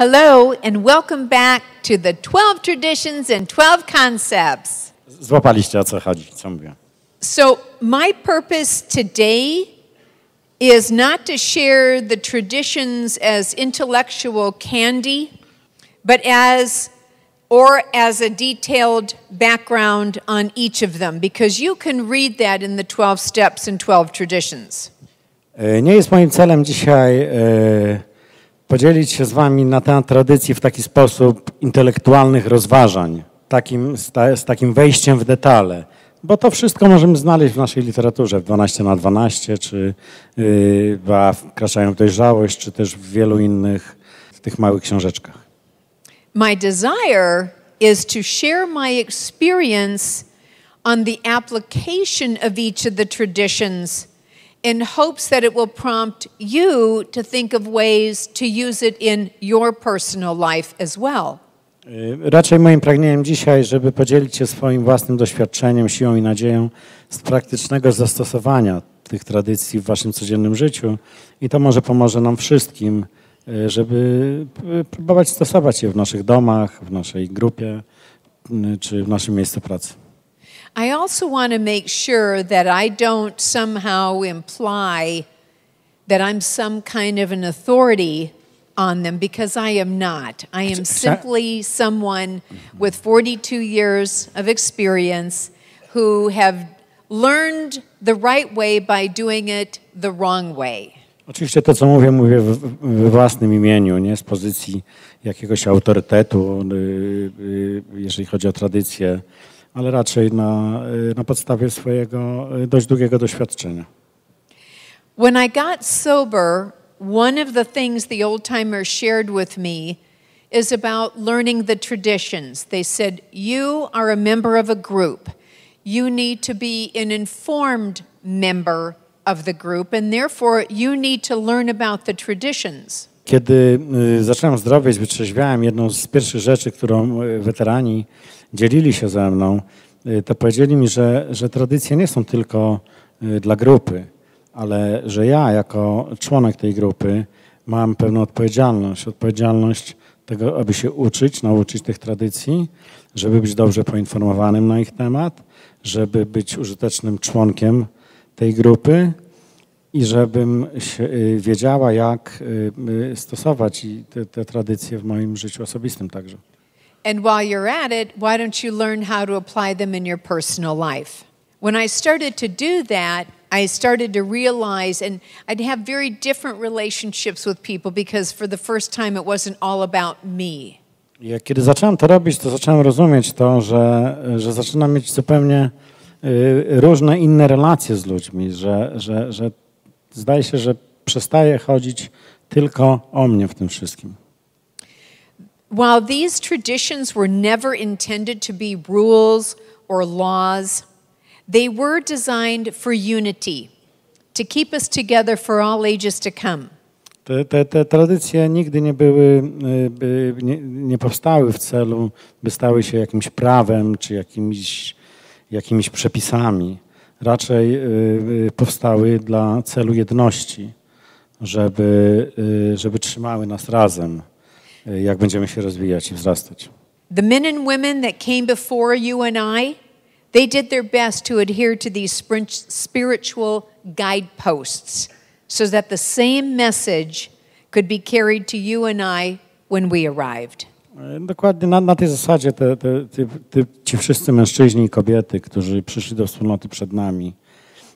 Hello, and welcome back to the 12 traditions and 12 concepts. Złapaliście o co chodzi, co mówię. So, my purpose today is not to share the traditions as intellectual candy, but as or as a detailed background on each of them, because you can read that in the 12 steps and 12 traditions. Nie jest moim celem dzisiaj. podzielić się z Wami na temat tradycji w taki sposób intelektualnych rozważań, takim, z takim wejściem w detale, bo to wszystko możemy znaleźć w naszej literaturze w 12 na 12, czy yy, w Kraszają dojrzałość, czy też w wielu innych w tych małych książeczkach. My desire is to share my experience on the application of each of the traditions in hopes that it will prompt you to think of ways to use it in your personal life as well. Y, raczej moim pragnieniem dzisiaj, żeby podzielić się swoim własnym doświadczeniem, siłą i nadzieją z praktycznego zastosowania tych tradycji w waszym codziennym życiu i to może pomoże nam wszystkim, y, żeby y, próbować stosować je w naszych domach, w naszej grupie czy w naszym miejscu pracy. I also want to make sure that I don't somehow imply that I'm some kind of an authority on them because I am not. I am simply someone with 42 years of experience who have learned the right way by doing it the wrong way. Oczywiście to, co mówię, mówię we własnym imieniu, nie z pozycji jakiegoś autorytetu, jeżeli chodzi o tradycję ale raczej na, y, na podstawie swojego y, dość długiego doświadczenia. When I got sober, one of the things the old timer shared with me is about learning the traditions. They said, You are a member of a group. You need to be an informed member of the group, and therefore you need to learn about the traditions. Kiedy y, zacząłem zdrowieć, wytrzeźwiałem, jedną z pierwszych rzeczy, którą weterani dzielili się ze mną, y, to powiedzieli mi, że, że tradycje nie są tylko y, dla grupy, ale że ja jako członek tej grupy mam pewną odpowiedzialność, odpowiedzialność tego, aby się uczyć, nauczyć tych tradycji, żeby być dobrze poinformowanym na ich temat, żeby być użytecznym członkiem tej grupy i żebym y, wiedziała, jak stosować te, te tradycje w moim życiu osobistym także. And while you're at it, why don't you learn how to apply them in your personal life? When I started to do that, I started to realize, and I'd have very different relationships with people because for the first time it wasn't all about me. Ja, kiedy zacząłem to robić, to zacząłem rozumieć to, że, że zaczynam mieć zupełnie y, różne inne relacje z ludźmi, że, że, że zdaje się, że przestaje chodzić tylko o mnie w tym wszystkim. While these traditions were never intended to be rules or laws, they were designed for unity, to keep us together for all ages to come. Te, te, te, tradycje nigdy nie były, e, nie, nie, powstały w celu, by stały się jakimś prawem czy jakimiś, jakimiś przepisami. Raczej e, e, powstały dla celu jedności, żeby, żeby trzymały nas razem. Y, jak będziemy się rozwijać i wzrastać. The men and women that came before you and I, they did their best to adhere to these spiritual guideposts so that the same message could be carried to you and I when we arrived. Y, dokładnie na, na tej zasadzie te, te, te, ci wszyscy mężczyźni i kobiety, którzy przyszli do wspólnoty przed nami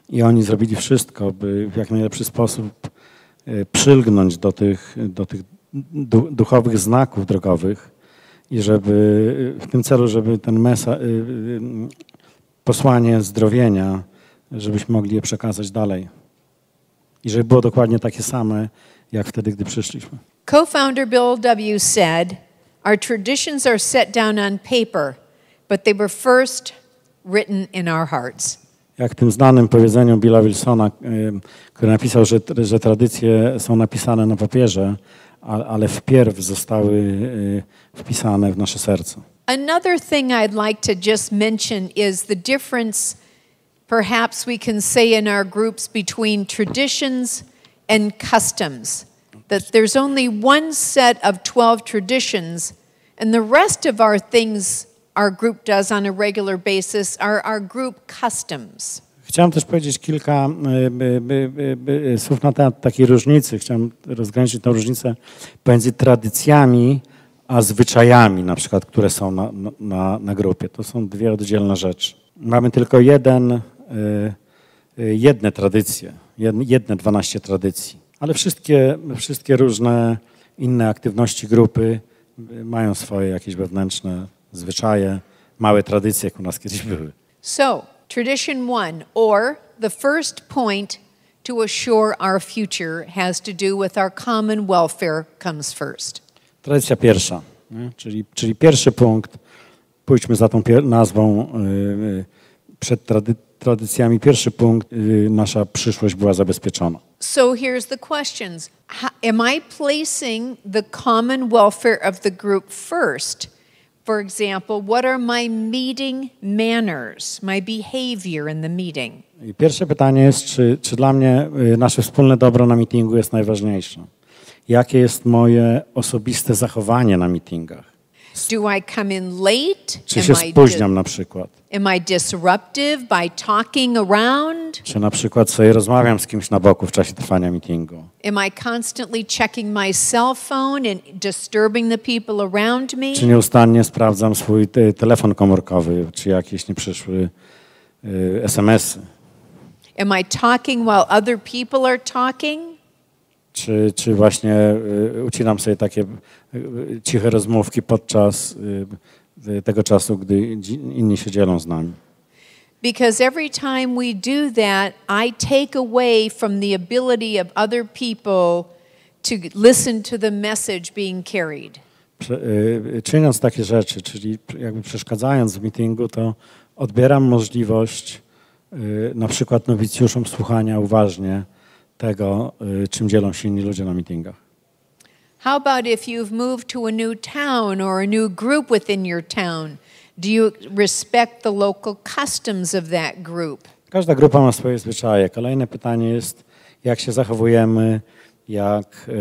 i oni zrobili wszystko, by w jak najlepszy sposób y, przylgnąć do tych, do tych duchowych znaków drogowych i żeby w tym celu, żeby ten mesa, y, y, posłanie zdrowienia, żebyśmy mogli je przekazać dalej. I żeby było dokładnie takie same, jak wtedy, gdy przyszliśmy. Co-founder Bill W. said, Our traditions are set down on paper, but they were first written in our hearts. Jak tym znanym powiedzeniu Billa Wilsona, y, który napisał, że, że tradycje są napisane na papierze, ale wpierw zostały wpisane w nasze serce. Another thing I'd like to just mention is the difference perhaps we can say in our groups between traditions and customs. That there's only one set of 12 traditions, and the rest of our things our group does on a regular basis are our group customs. Chciałem też powiedzieć kilka e, e, e, słów na temat takiej różnicy. Chciałem rozgraniczyć tę różnicę pomiędzy tradycjami a zwyczajami, na przykład, które są na, na, na grupie. To są dwie oddzielne rzeczy. Mamy tylko jeden, jedne tradycje, jedne 12 tradycji, ale wszystkie, wszystkie różne inne aktywności grupy mają swoje jakieś wewnętrzne zwyczaje, małe tradycje, jak u nas kiedyś były. So, Tradition one, or the first point to assure our future has to do with our common welfare comes first. Tradycja pierwsza, czyli, czyli pierwszy punkt, pójdźmy za tą nazwą przed trady tradycjami, pierwszy punkt, nasza przyszłość była zabezpieczona. So here's the questions. How, am I placing the common welfare of the group first? For example, what are my meeting manners, my behavior in the meeting? I pierwsze pytanie jest, czy, czy dla mnie y, nasze wspólne dobro na meetingu jest najważniejsze? Jakie jest moje osobiste zachowanie na meetingach? Do I come in late? Czy się spóźniam na przykład? Am I disruptive by talking around? Czy na przykład sobie rozmawiam z kimś na boku w czasie trwania meetingu? Am I constantly checking my cell phone and disturbing the people around me? Czy nieustannie sprawdzam swój te telefon komórkowy, czy jakieś nie przyszły y, SMS-y? Am I talking while other people are talking? czy, czy właśnie y, ucinam sobie takie y, ciche rozmówki podczas y, tego czasu, gdy inni się dzielą z nami. Because every time we do that, I take away from the ability of other people to listen to the message being carried. Czyniąc takie rzeczy, czyli jakby przeszkadzając w meetingu, to odbieram możliwość na przykład nowicjuszom słuchania uważnie tego, y, czym dzielą się inni ludzie na meetingach. How about if you've moved to a new town or a new group within your town? Do you respect the local customs of that group? Każda grupa ma swoje zwyczaje. Kolejne pytanie jest, jak się zachowujemy, jak y,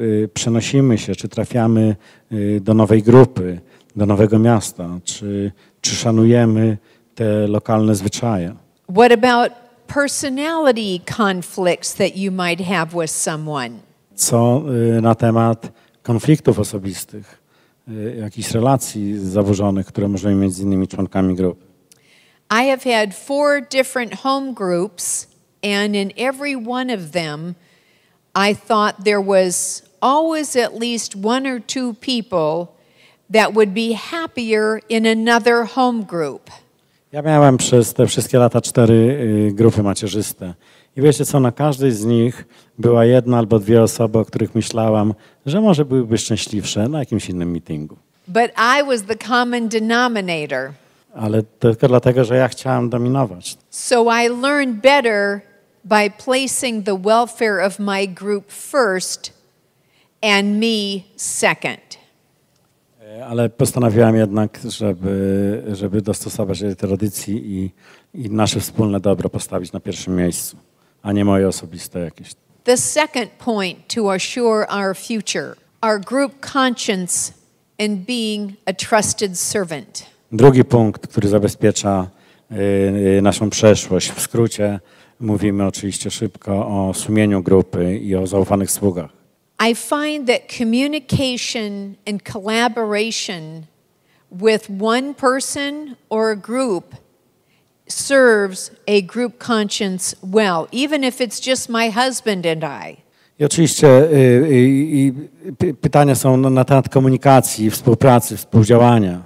y, przenosimy się, czy trafiamy y, do nowej grupy, do nowego miasta, czy, czy szanujemy te lokalne zwyczaje. What about personality conflicts that you might have with someone. Co na temat konfliktów osobistych, jakichś relacji zaburzonych, które możemy mieć z innymi członkami grupy. I have had four different home groups, and in every one of them, I thought there was always at least one or two people that would be happier in another home group. Ja miałem przez te wszystkie lata cztery y, grupy macierzyste. I wiecie co, na każdej z nich była jedna albo dwie osoby, o których myślałam, że może byłyby szczęśliwsze na jakimś innym meetingu. But I was the common denominator. Ale tylko dlatego, że ja chciałam dominować. So I learned better by placing the welfare of my group first and me second. Ale postanowiłem jednak, żeby, żeby dostosować się do tradycji i, i nasze wspólne dobro postawić na pierwszym miejscu, a nie moje osobiste jakieś. The second point to assure our future, our group conscience and being a trusted servant. Drugi punkt, który zabezpiecza y, y, naszą przeszłość. W skrócie mówimy oczywiście szybko o sumieniu grupy i o zaufanych sługach. I find that communication and collaboration with one person or a group serves a group conscience well, even if it's just my husband and I. I oczywiście e, e, pytania są na temat komunikacji, współpracy, współdziałania.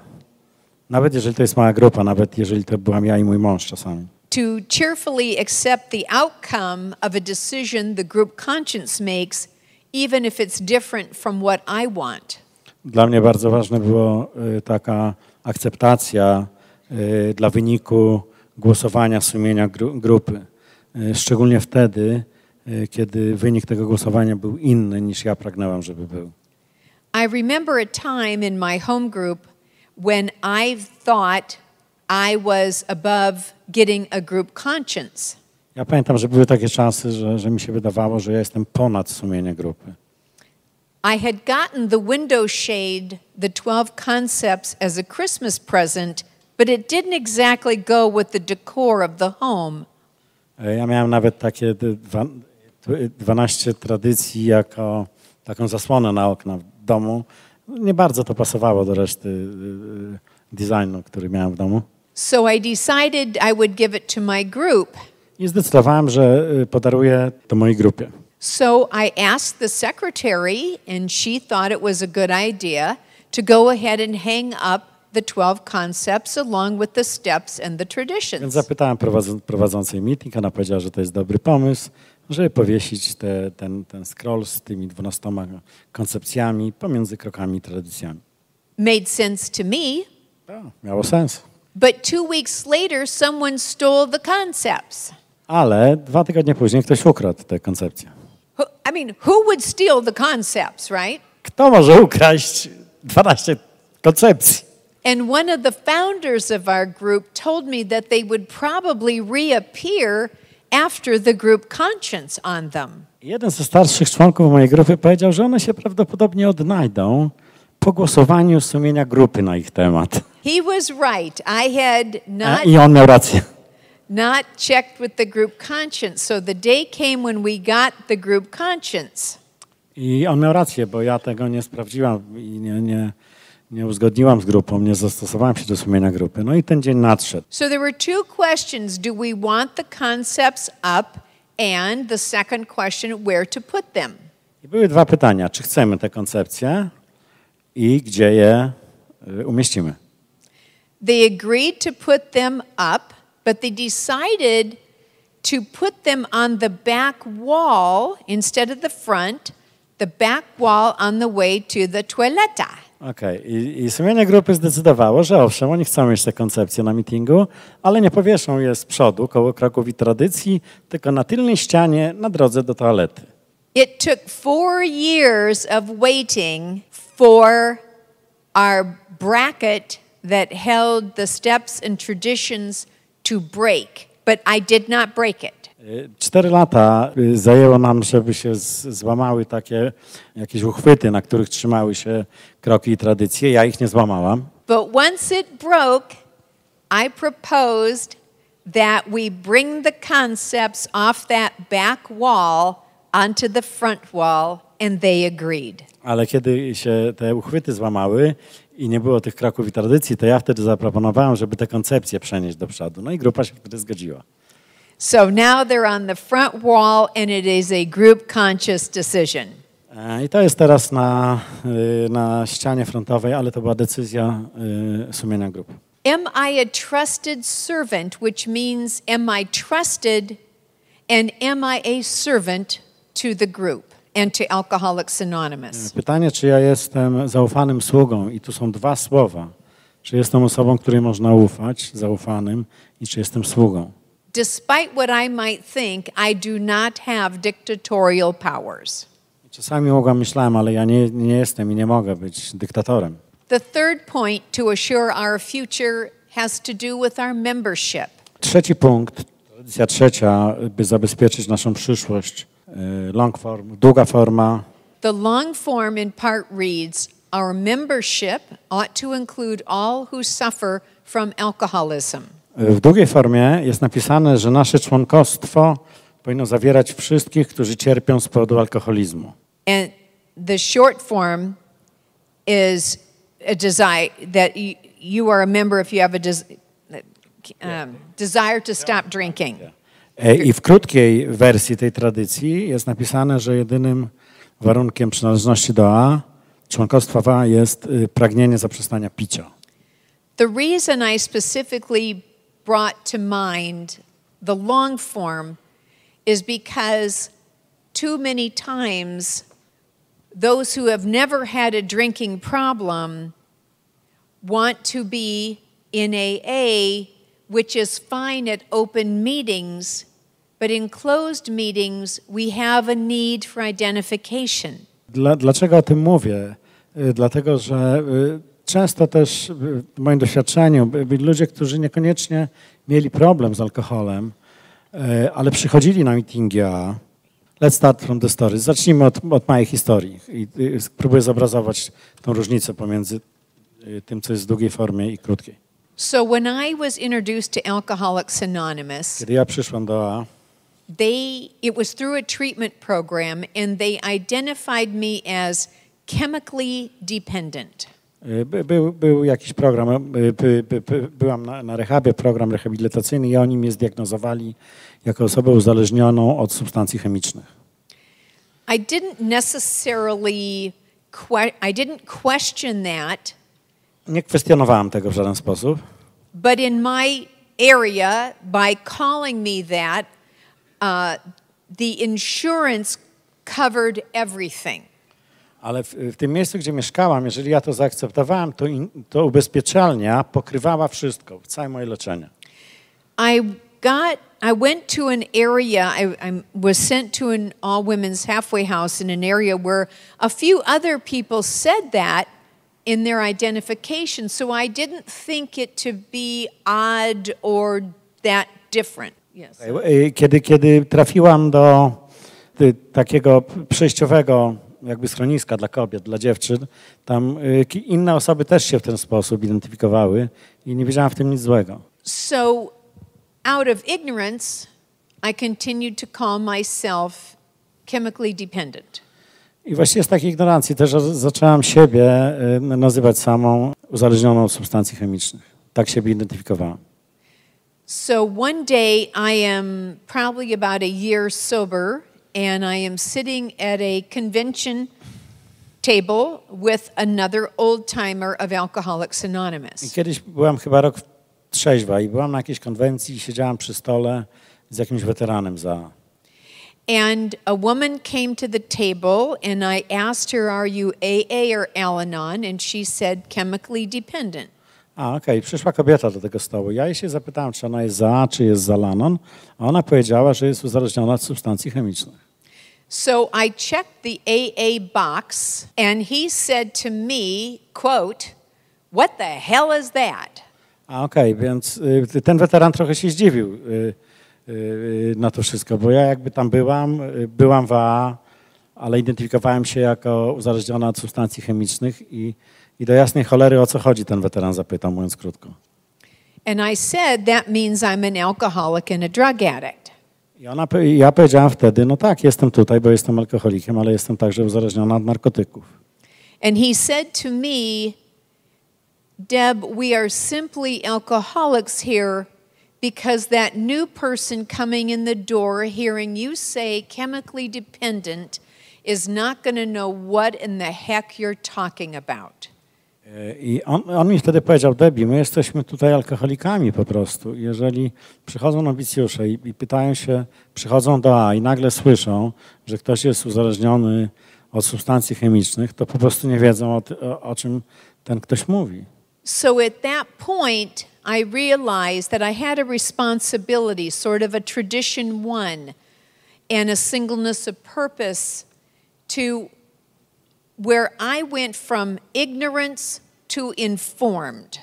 Nawet jeżeli to jest mała grupa, nawet jeżeli to byłam ja i mój mąż czasami. To cheerfully accept the outcome of a decision the group conscience makes even if it's different from what I want. Dla mnie bardzo ważna była y, taka akceptacja y, dla wyniku głosowania sumienia grupy. Y, szczególnie wtedy, kiedy wynik tego głosowania był inny niż ja pragnęłam, żeby był. I remember a time in my home group when I thought I was above getting a group conscience. Ja pamiętam, że były takie czasy, że, że mi się wydawało, że ja jestem ponad sumienie grupy. I had gotten the window shade, the 12 concepts as a Christmas present, but it didn't exactly go with the decor of the home. E, ja miałem nawet takie 12 tradycji jako taką zasłonę na okna w domu. Nie bardzo to pasowało do reszty e, e, designu, który miałem w domu. So I decided I would give it to my group. I zdecydowałem, że y, podaruję to mojej grupie. So I asked the secretary and she thought it was a good idea to go ahead and hang up the 12 concepts along with the steps and the traditions. Więc zapytałem prowadząc, prowadzącej meeting, ona powiedziała, że to jest dobry pomysł, żeby powiesić te, ten, ten scroll z tymi 12 koncepcjami pomiędzy krokami i tradycjami. Made sense to me. To, tak, miało sens. But two weeks later someone stole the concepts. Ale dwa tygodnie później ktoś ukradł te koncepcję. Who, I mean, who would steal the concepts, right? Kto może ukraść 12 koncepcji? And one of the founders of our group told me that they would probably reappear after the group conscience on them. Jeden ze starszych członków mojej grupy powiedział, że one się prawdopodobnie odnajdą po głosowaniu sumienia grupy na ich temat. He was right. I had not... I on miał rację not checked with the group conscience. So the day came when we got the group conscience. I on miał rację, bo ja tego nie sprawdziłam i nie, nie, nie uzgodniłam z grupą, nie zastosowałam się do sumienia grupy. No i ten dzień nadszedł. So there were two questions. Do we want the concepts up? And the second question, where to put them? I były dwa pytania. Czy chcemy te koncepcje i gdzie je y, umieścimy? They agreed to put them up but they decided to put them on the back wall instead of the front, the back wall on the way to the toiletta. Okej, okay. I, i sumienie grupy zdecydowało, że owszem, oni chcą mieć tę koncepcję na meetingu, ale nie powieszą je z przodu, koło kroków i tradycji, tylko na tylnej ścianie na drodze do toalety. It took four years of waiting for our bracket that held the steps and traditions to break, but I did not break it. Y, cztery lata y, zajęło nam, żeby się złamały takie jakieś uchwyty, na których trzymały się kroki i tradycje. Ja ich nie złamałam. But once it broke, I proposed that we bring the concepts off that back wall onto the front wall and they agreed. Ale kiedy się te uchwyty złamały, i nie było tych Kraków i tradycji, to ja wtedy zaproponowałem, żeby te koncepcje przenieść do przodu. No i grupa się wtedy zgodziła. So now they're on the front wall and it is a group conscious decision. E, I to jest teraz na, y, na ścianie frontowej, ale to była decyzja y, sumienia grup. Am I a trusted servant, which means am I trusted and am I a servant to the group? and to Alcoholics Anonymous. E, pytanie, czy ja jestem zaufanym sługą i tu są dwa słowa. Czy jestem osobą, której można ufać, zaufanym i czy jestem sługą. Despite what I might think, I do not have dictatorial powers. Czasami mogłam myślałem, ale ja nie, nie jestem i nie mogę być dyktatorem. The third point to assure our future has to do with our membership. Trzeci punkt, tradycja trzecia, by zabezpieczyć naszą przyszłość, E, long form, długa forma. The long form in part reads, our membership ought to include all who suffer from alcoholism. W długiej formie jest napisane, że nasze członkostwo powinno zawierać wszystkich, którzy cierpią z powodu alkoholizmu. And the short form is a desire that y, you, are a member if you have a des, um, desire to stop drinking. E, I w krótkiej wersji tej tradycji jest napisane, że jedynym warunkiem przynależności do A, członkostwa w A jest y, pragnienie zaprzestania picia. The reason I specifically brought to mind the long form is because too many times those who have never had a drinking problem want to be in AA which is fine at open meetings, but in closed meetings we have a need for identification. Dla, dlaczego o tym mówię? Y, dlatego, że y, często też y, w moim doświadczeniu byli ludzie, którzy niekoniecznie mieli problem z alkoholem, ale przychodzili na meetingi Let's start from the story. Zacznijmy od, od mojej historii i próbuję zobrazować tą różnicę pomiędzy tym, co jest w długiej formie i krótkiej. So when I was introduced to Alcoholics Anonymous, Kiedy ja przyszłam do AA, they it was through a treatment program and they identified me as chemically dependent. Y, by, był, był jakiś program, y, by, by, byłam na, na rehabie, program rehabilitacyjny i oni mnie zdiagnozowali jako osobę uzależnioną od substancji chemicznych. I didn't necessarily I didn't question that nie kwestionowałem tego w żaden sposób. But in my area, by calling me that, uh, the insurance covered everything. Ale w, w, tym miejscu, gdzie mieszkałam, jeżeli ja to zaakceptowałam, to, in, to ubezpieczalnia pokrywała wszystko, całe moje leczenie. I got, I went to an area, I, I was sent to an all-women's halfway house in an area where a few other people said that, in their identification. So I didn't think it to be odd or that different. Yes. E, e, kiedy, kiedy trafiłam do y, takiego przejściowego jakby schroniska dla kobiet, dla dziewczyn, tam y, inne osoby też się w ten sposób identyfikowały i nie widziałam w tym nic złego. So out of ignorance I continued to call myself chemically dependent. I właśnie z takiej ignorancji też zaczęłam siebie y, nazywać samą uzależnioną od substancji chemicznych. Tak siebie identyfikowałam. So one day I am probably about a year sober and I am sitting at a convention table with another old timer of Alcoholics Anonymous. I kiedyś byłam chyba rok trzeźwa i byłam na jakiejś konwencji i siedziałam przy stole z jakimś weteranem za And a woman came to the table, and I asked her, Are you AA or Al Anon? And she said, Chemically dependent. A, okej, okay. przyszła kobieta do tego stołu. Ja jej się zapytałem, czy ona jest za, czy jest za Lanon, a ona powiedziała, że jest uzależniona od substancji chemicznych. So I checked the AA box, and he said to me, quote, What the hell is that? A, okej, okay. więc y, ten weteran trochę się zdziwił. Y, Y, y, na to wszystko, bo ja jakby tam byłam, y, byłam w AA, ale identyfikowałem się jako uzależniona od substancji chemicznych i, i do jasnej cholery o co chodzi ten weteran zapytał, mówiąc krótko. And I said that means I'm an alcoholic and a drug addict. I ona, ja powiedziałam wtedy, no tak, jestem tutaj, bo jestem alkoholikiem, ale jestem także uzależniona od narkotyków. And he said to me, Deb, we are simply alcoholics here because that new person coming in the door hearing you say chemically dependent is not going to know what in the heck you're talking about. I on, on, mi wtedy powiedział, Debbie, my jesteśmy tutaj alkoholikami po prostu. Jeżeli przychodzą nowicjusze i, i pytają się, przychodzą do A i nagle słyszą, że ktoś jest uzależniony od substancji chemicznych, to po prostu nie wiedzą o, o, o czym ten ktoś mówi. So at that point i realized that I had a responsibility, sort of a tradition one, and a singleness of purpose to where I went from ignorance to informed.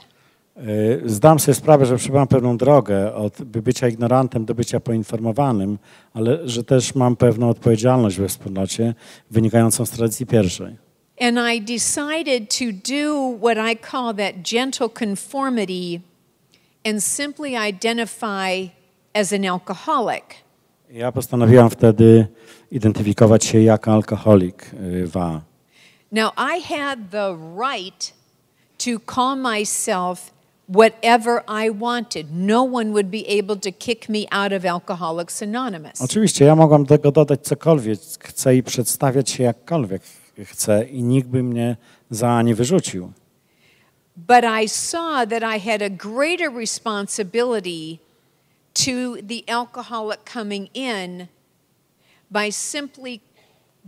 E, zdam sobie sprawę, że przebyłam pewną drogę od bycia ignorantem do bycia poinformowanym, ale że też mam pewną odpowiedzialność we wspólnocie wynikającą z tradycji pierwszej. And I decided to do what I call that gentle conformity and simply identify as an alcoholic. Ja postanowiłam wtedy identyfikować się jako alkoholik y, wa. Now I had the right to call myself whatever I wanted. No one would be able to kick me out of Alcoholics Anonymous. Oczywiście ja mogłam tego dodać cokolwiek chcę i przedstawiać się jakkolwiek chcę i nikt by mnie za nie wyrzucił. but I saw that I had a greater responsibility to the alcoholic coming in by simply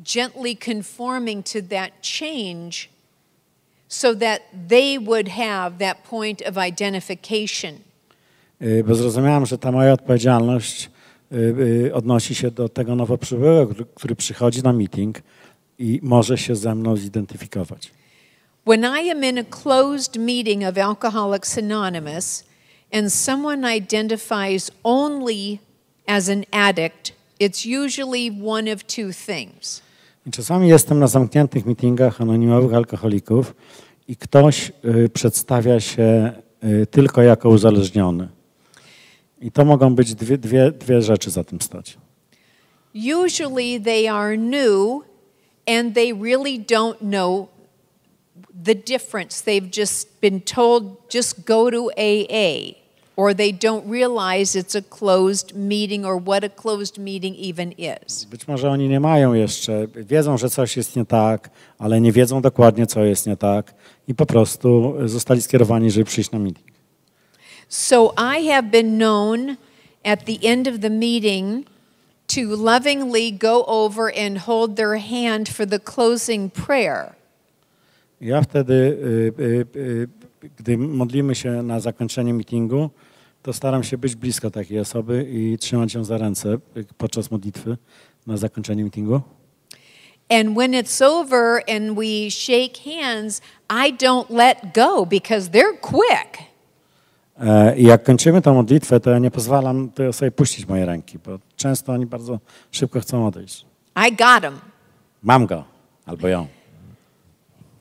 gently conforming to that change so that they would have that point of identification. Bo zrozumiałam, że ta moja odpowiedzialność odnosi się do tego nowo przybyłego, który przychodzi na meeting i może się ze mną zidentyfikować. When I am in a closed meeting of Alcoholics Anonymous and someone identifies only as an addict, it's usually one of two things. I czasami jestem na zamkniętych meetingach anonimowych alkoholików i ktoś y, przedstawia się y, tylko jako uzależniony. I to mogą być dwie, dwie, dwie rzeczy za tym stać. Usually they are new and they really don't know the difference. They've just been told just go to AA, or they don't realize it's a closed meeting or what a closed meeting even is. Być może oni nie mają jeszcze, wiedzą, że coś jest nie tak, ale nie wiedzą dokładnie, co jest nie tak i po prostu zostali skierowani, żeby przyjść na meeting. So I have been known at the end of the meeting to lovingly go over and hold their hand for the closing prayer. Ja wtedy, y, y, y, gdy modlimy się na zakończenie meetingu, to staram się być blisko takiej osoby i trzymać ją za ręce podczas modlitwy na zakończenie meetingu. And when it's over and we shake hands, I don't let go because they're quick. E, I jak kończymy tę modlitwę, to ja nie pozwalam tej osobie puścić moje ręki, bo często oni bardzo szybko chcą odejść. I got him. Mam go albo ją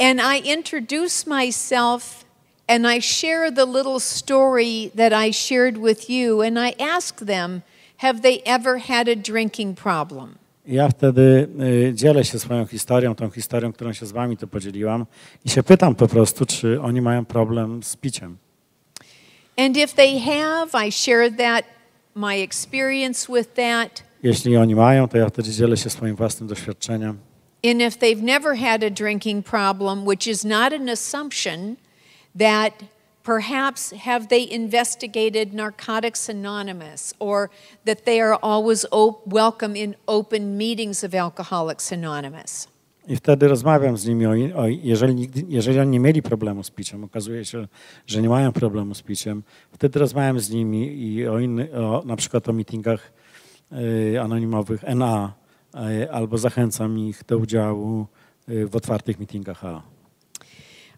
and I introduce myself and I share the little story that I shared with you, and I ask them, have they ever had a drinking problem? Ja wtedy y, dzielę się swoją historią, tą historią, którą się z wami tu podzieliłam i się pytam po prostu, czy oni mają problem z piciem. And if they have, I share that my experience with that. Jeśli oni mają, to ja wtedy dzielę się swoim własnym doświadczeniem. And if they've never had a drinking problem, which is not an assumption, that perhaps have they investigated Narcotics Anonymous or that they are always welcome in open meetings of Alcoholics Anonymous. I wtedy rozmawiam z nimi, o, o, jeżeli, nigdy, jeżeli oni nie mieli problemu z piciem, okazuje się, że nie mają problemu z piciem, wtedy rozmawiam z nimi i o, inny, o na przykład o meetingach y, anonimowych NA, E, albo zachęcam ich do udziału e, w otwartych meetingach HA.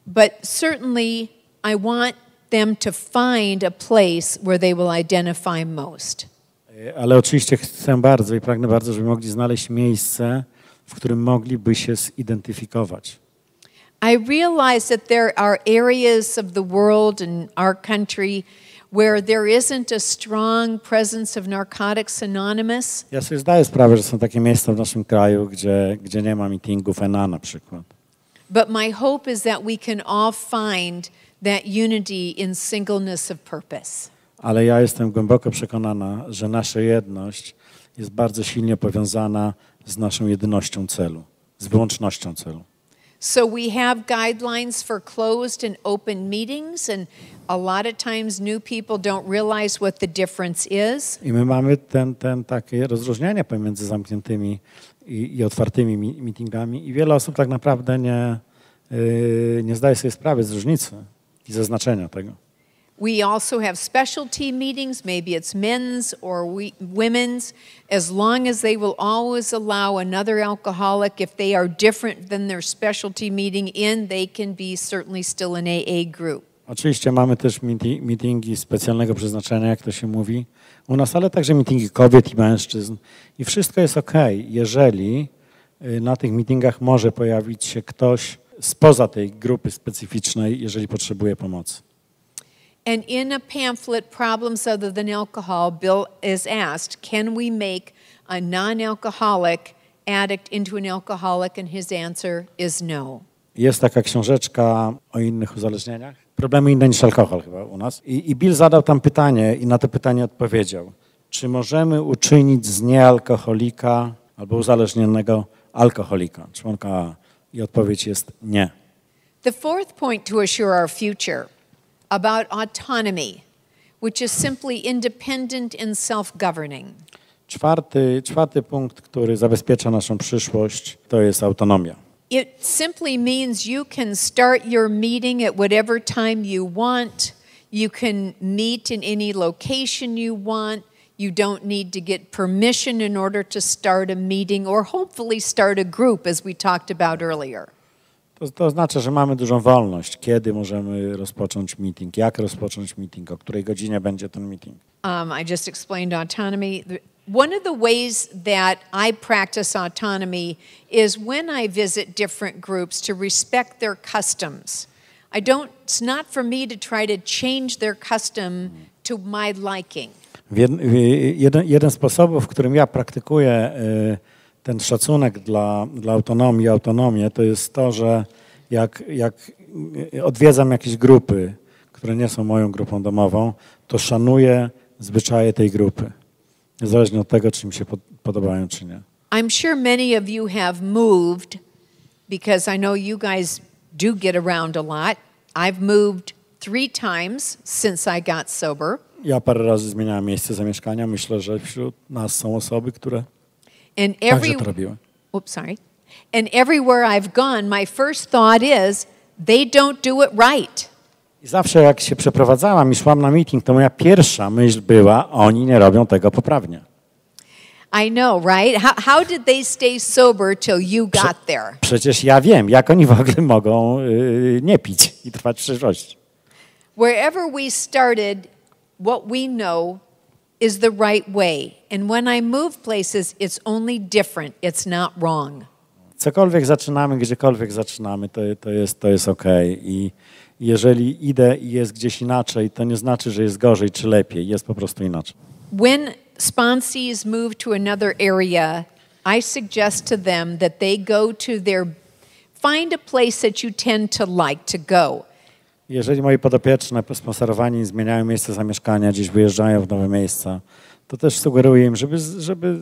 But certainly I want them to find a place where they will identify most. E, ale oczywiście chcę bardzo i pragnę bardzo, żeby mogli znaleźć miejsce, w którym mogliby się zidentyfikować. I realize that there are areas of the world and our country where there isn't a strong presence of Narcotics Anonymous. Ja sobie zdaję sprawę, że są takie miejsca w naszym kraju, gdzie, gdzie nie ma meetingów ENA na przykład. But my hope is that we can all find that unity in singleness of purpose. Ale ja jestem głęboko przekonana, że nasza jedność jest bardzo silnie powiązana z naszą jednością celu, z wyłącznością celu. So we have guidelines for closed and open meetings and a lot of times new people don't realize what the difference is. I my mamy ten, ten takie rozróżnienie pomiędzy zamkniętymi i, i otwartymi meetingami i wiele osób tak naprawdę nie, yy, nie zdaje sobie sprawy z różnicy i zaznaczenia znaczenia tego. We also have specialty meetings, maybe it's men's or we, women's, as long as they will always allow another alcoholic, if they are different than their specialty meeting in, they can be certainly still an AA group. Oczywiście mamy też meetingi specjalnego przeznaczenia, jak to się mówi u nas, ale także meetingi kobiet i mężczyzn. I wszystko jest ok, jeżeli y, na tych meetingach może pojawić się ktoś spoza tej grupy specyficznej, jeżeli potrzebuje pomocy. And in a pamphlet, Problems Other Than Alcohol, Bill is asked, Can we make a non alcoholic addict into an alcoholic? And his answer is no. Jest taka książeczka o innych uzależnieniach. Problemy inne niż alkohol chyba u nas. I, I Bill zadał tam pytanie i na to pytanie odpowiedział. Czy możemy uczynić z niealkoholika albo uzależnionego alkoholika, członka? I odpowiedź jest nie. The fourth point to assure our future about autonomy, which is simply independent and self-governing. Czwarty, czwarty punkt, który zabezpiecza naszą przyszłość, to jest autonomia. It simply means you can start your meeting at whatever time you want. You can meet in any location you want. You don't need to get permission in order to start a meeting or hopefully start a group, as we talked about earlier. To, to oznacza, że mamy dużą wolność, kiedy możemy rozpocząć meeting, jak rozpocząć meeting, o której godzinie będzie ten meeting. Um, I just explained autonomy. One of the ways that I practice autonomy is when I visit different groups to respect their customs. I don't, it's not for me to try to change their custom to my liking. Jed, jeden, jeden sposobów, w którym ja praktykuję y, ten szacunek dla, dla autonomii, autonomię, to jest to, że jak, jak odwiedzam jakieś grupy, które nie są moją grupą domową, to szanuję zwyczaje tej grupy, niezależnie od tego, czy mi się podobają, czy nie. I'm sure many of you have moved because I know you guys do get around a lot. I've moved three times since I got sober. Ja parę razy zmieniałem miejsce zamieszkania. Myślę, że wśród nas są osoby, które And tak, every, oops, sorry. And everywhere I've gone, my first thought is, they don't do it right. I zawsze jak się przeprowadzałam i szłam na meeting, to moja pierwsza myśl była, oni nie robią tego poprawnie. I know, right? How, how did they stay sober till you got there? Przecież ja wiem, jak oni w ogóle mogą y, nie pić i trwać w przyszłości. Wherever we started, what we know is the right way And when I move places, it's only different. It's not wrong. Cokolwiek zaczynamy, gdziekolwiek zaczynamy, to, to jest, to jest ok. I jeżeli idę i jest gdzieś inaczej, to nie znaczy, że jest gorzej czy lepiej. Jest po prostu inaczej. When sponsees move to another area, I suggest to them that they go to their find a place that you tend to like to go. Jeżeli moi podopieczne sponsorowani zmieniają miejsce zamieszkania, gdzieś wyjeżdżają w nowe miejsca, to też sugeruję im, żeby, żeby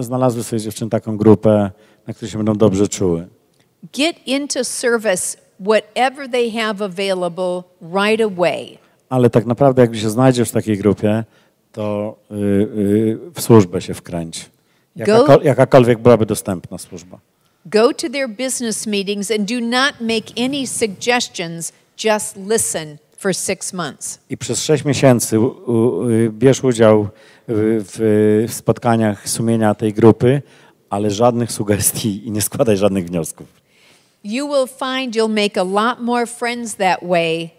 znalazły sobie dziewczyn taką grupę, na której się będą dobrze czuły. Get into service whatever they have available right away. Ale tak naprawdę, jakby się znajdziesz w takiej grupie, to y, y, w służbę się wkręć. Jakakol, jakakolwiek byłaby dostępna służba. Go to their business meetings and do not make any suggestions, just listen for six months. I przez sześć miesięcy u, u, y, bierz udział w, spotkaniach sumienia tej grupy, ale żadnych sugestii i nie składaj żadnych wniosków. You will find you'll make a lot more friends that way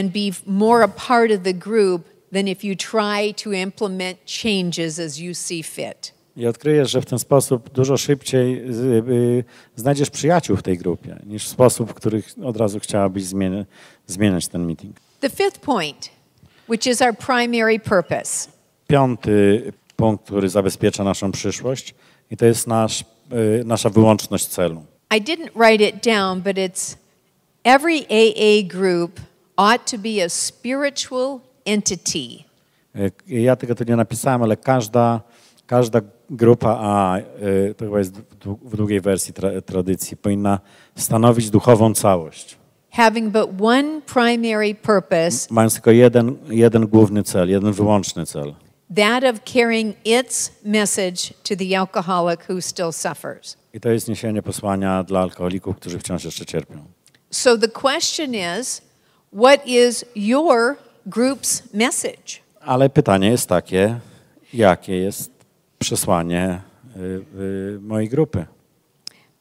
and be more a part of the group than if you try to implement changes as you see fit. I odkryjesz, że w ten sposób dużo szybciej y, znajdziesz przyjaciół w tej grupie, niż w sposób, w który od razu chciałabyś zmienić zmieniać ten meeting. The fifth point, which is our primary purpose piąty punkt, który zabezpiecza naszą przyszłość i to jest nasz, y, nasza wyłączność celu. I didn't write it down, but it's every AA group ought to be a spiritual entity. Y, ja tego tu nie napisałem, ale każda, każda grupa A, y, to chyba jest w drugiej wersji tra, tradycji, powinna stanowić duchową całość. Having but one primary purpose. Mając tylko jeden, jeden główny cel, jeden wyłączny cel that of carrying its message to the alcoholic who still suffers. I to jest niesienie posłania dla alkoholików, którzy wciąż jeszcze cierpią. So the question is, what is your group's message? Ale pytanie jest takie, jakie jest przesłanie y, y, mojej grupy?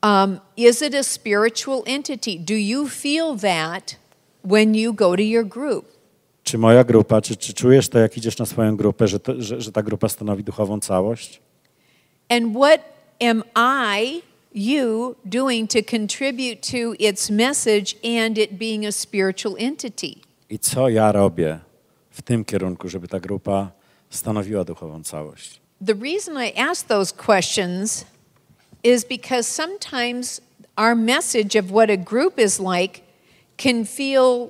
Um, is it a spiritual entity? Do you feel that when you go to your group? czy moja grupa, czy, czy czujesz to, jak idziesz na swoją grupę, że, to, że, że ta grupa stanowi duchową całość? And what am I, you, doing to contribute to its message and it being a spiritual entity? I co ja robię w tym kierunku, żeby ta grupa stanowiła duchową całość? The reason I ask those questions is because sometimes our message of what a group is like can feel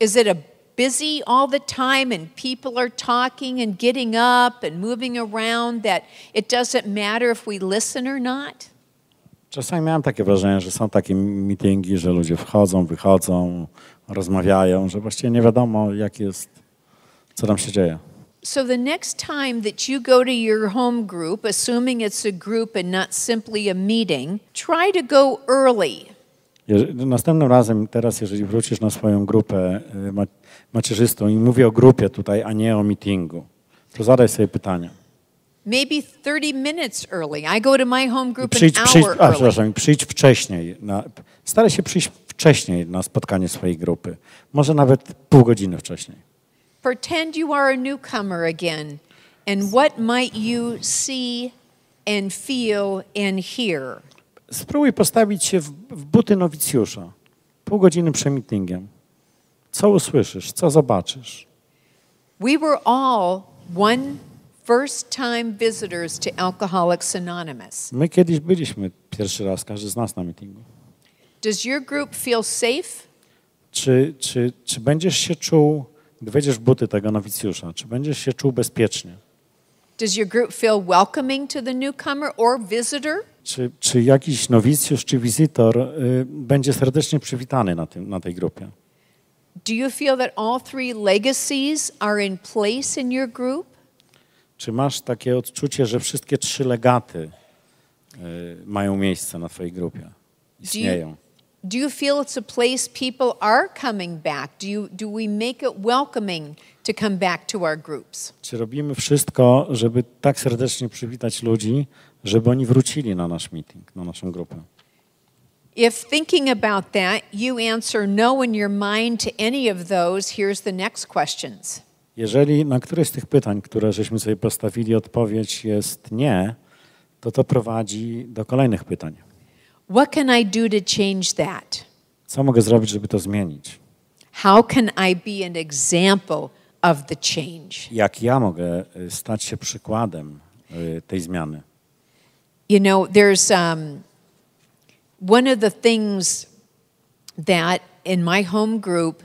is it a busy all the time and people are talking and getting up and moving around that it doesn't matter if we listen or not? Czasami miałem takie wrażenie, że są takie meetingi, że ludzie wchodzą, wychodzą, rozmawiają, że właściwie nie wiadomo, jak jest, co tam się dzieje. So the next time that you go to your home group, assuming it's a group and not simply a meeting, try to go early. Następnym razem, teraz, jeżeli wrócisz na swoją grupę y, macierzystą i mówię o grupie tutaj, a nie o meetingu. To zadaj sobie pytanie. Maybe 30 minutes early. I go to my home group przyjdź, an hour przyjdź, a, przepraszam, przyjdź wcześniej. Na, staraj się przyjść wcześniej na spotkanie swojej grupy. Może nawet pół godziny wcześniej. Pretend you are a newcomer again. And what might you see and feel and hear? Spróbuj postawić się w, w buty nowicjusza. Pół godziny przed meetingiem. Co usłyszysz? Co zobaczysz? We were all one first time visitors to Alcoholics Anonymous. My kiedyś byliśmy pierwszy raz, każdy z nas na meetingu. Does your group feel safe? Czy, czy, czy będziesz się czuł, gdy wejdziesz w buty tego nowicjusza, czy będziesz się czuł bezpiecznie? Does your group feel welcoming to the newcomer or visitor? Czy, czy jakiś nowicjusz czy wizytor y, będzie serdecznie przywitany na, tym, na tej grupie? Do you feel that all three legacies are in place in your group? Czy masz takie odczucie, że wszystkie trzy legaty y, mają miejsce na twojej grupie? Istnieją. Do you feel it's a place people are coming back? Do, you, do we make it welcoming to come back to our groups? Czy robimy wszystko, żeby tak serdecznie przywitać ludzi, żeby oni wrócili na nasz meeting, na naszą grupę? If thinking about that, you answer no in your mind to any of those, here's the next questions. Jeżeli na któreś z tych pytań, które żeśmy sobie postawili, odpowiedź jest nie, to to prowadzi do kolejnych pytań. What can I do to change that? Co mogę zrobić, żeby to zmienić? How can I be an example of the change? Jak ja mogę y, stać się przykładem y, tej zmiany? You know, there's um, one of the things that in my home group,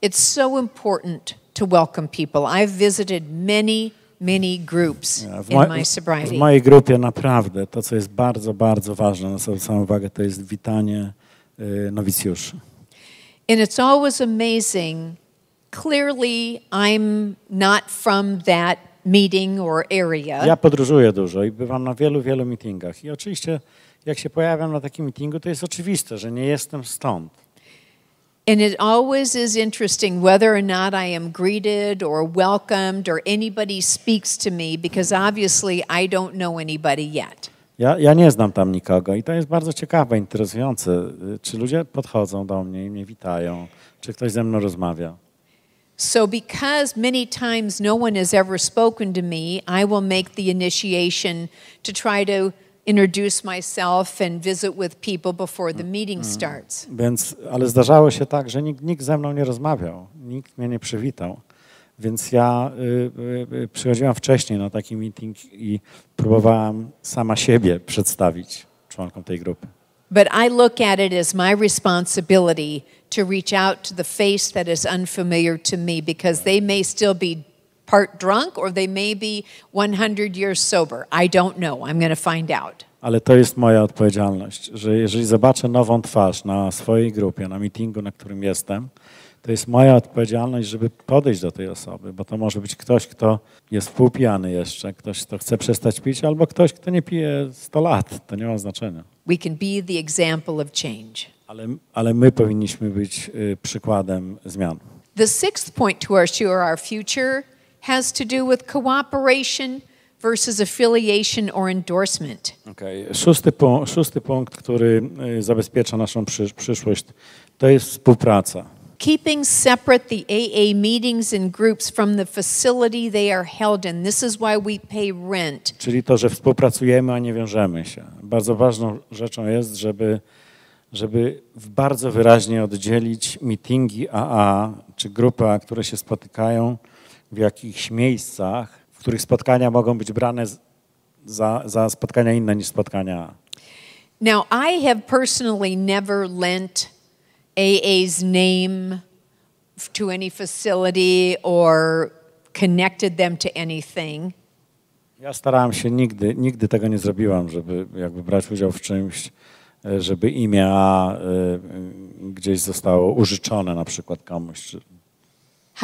it's so important to welcome people. I've visited many many groups in my sobriety. w mojej grupie naprawdę to, co jest bardzo, bardzo ważne, na samą uwagę, to jest witanie y, nowicjuszy. And it's always amazing. Clearly, I'm not from that meeting or area. Ja podróżuję dużo i bywam na wielu, wielu meetingach. I oczywiście jak się pojawiam na takim meetingu, to jest oczywiste, że nie jestem stąd. And it always is interesting whether or not I am greeted or welcomed or anybody speaks to me because obviously I don't know anybody yet. Ja, ja nie znam tam nikogo i to jest bardzo ciekawe, interesujące, czy ludzie podchodzą do mnie i mnie witają, czy ktoś ze mną rozmawia. So because many times no one has ever spoken to me, I will make the initiation to try to introduce myself and visit with people before the meeting mm. starts. Więc, ale zdarzało się tak, że nikt, nikt ze mną nie rozmawiał, nikt mnie nie przywitał. Więc ja y, y, y przychodziłam wcześniej na taki meeting i próbowałam sama siebie przedstawić członkom tej grupy. But I look at it as my responsibility to reach out to the face that is unfamiliar to me because they may still be part drunk or they may be 100 years sober. I don't know. I'm going to find out. Ale to jest moja odpowiedzialność, że jeżeli zobaczę nową twarz na swojej grupie, na meetingu, na którym jestem, to jest moja odpowiedzialność, żeby podejść do tej osoby, bo to może być ktoś, kto jest półpijany jeszcze, ktoś, kto chce przestać pić, albo ktoś, kto nie pije 100 lat. To nie ma znaczenia. We can be the example of change. Ale, ale my powinniśmy być y, przykładem zmian. The sixth point to to our future has to do with cooperation versus affiliation or endorsement. Okay. Szósty, po, szósty punkt, który y, zabezpiecza naszą przysz przyszłość, to jest współpraca. Keeping separate the AA meetings and groups from the facility they are held in. This is why we pay rent. Czyli to, że współpracujemy, a nie wiążemy się. Bardzo ważną rzeczą jest, żeby żeby bardzo wyraźnie oddzielić meetingi AA czy grupy, które się spotykają w jakichś miejscach, w których spotkania mogą być brane za, za spotkania inne niż spotkania. Now I have personally never lent AA's name to any facility or connected them to anything. Ja starałem się nigdy, nigdy tego nie zrobiłam, żeby jakby brać udział w czymś, e, żeby imię A e, gdzieś zostało użyczone na przykład komuś,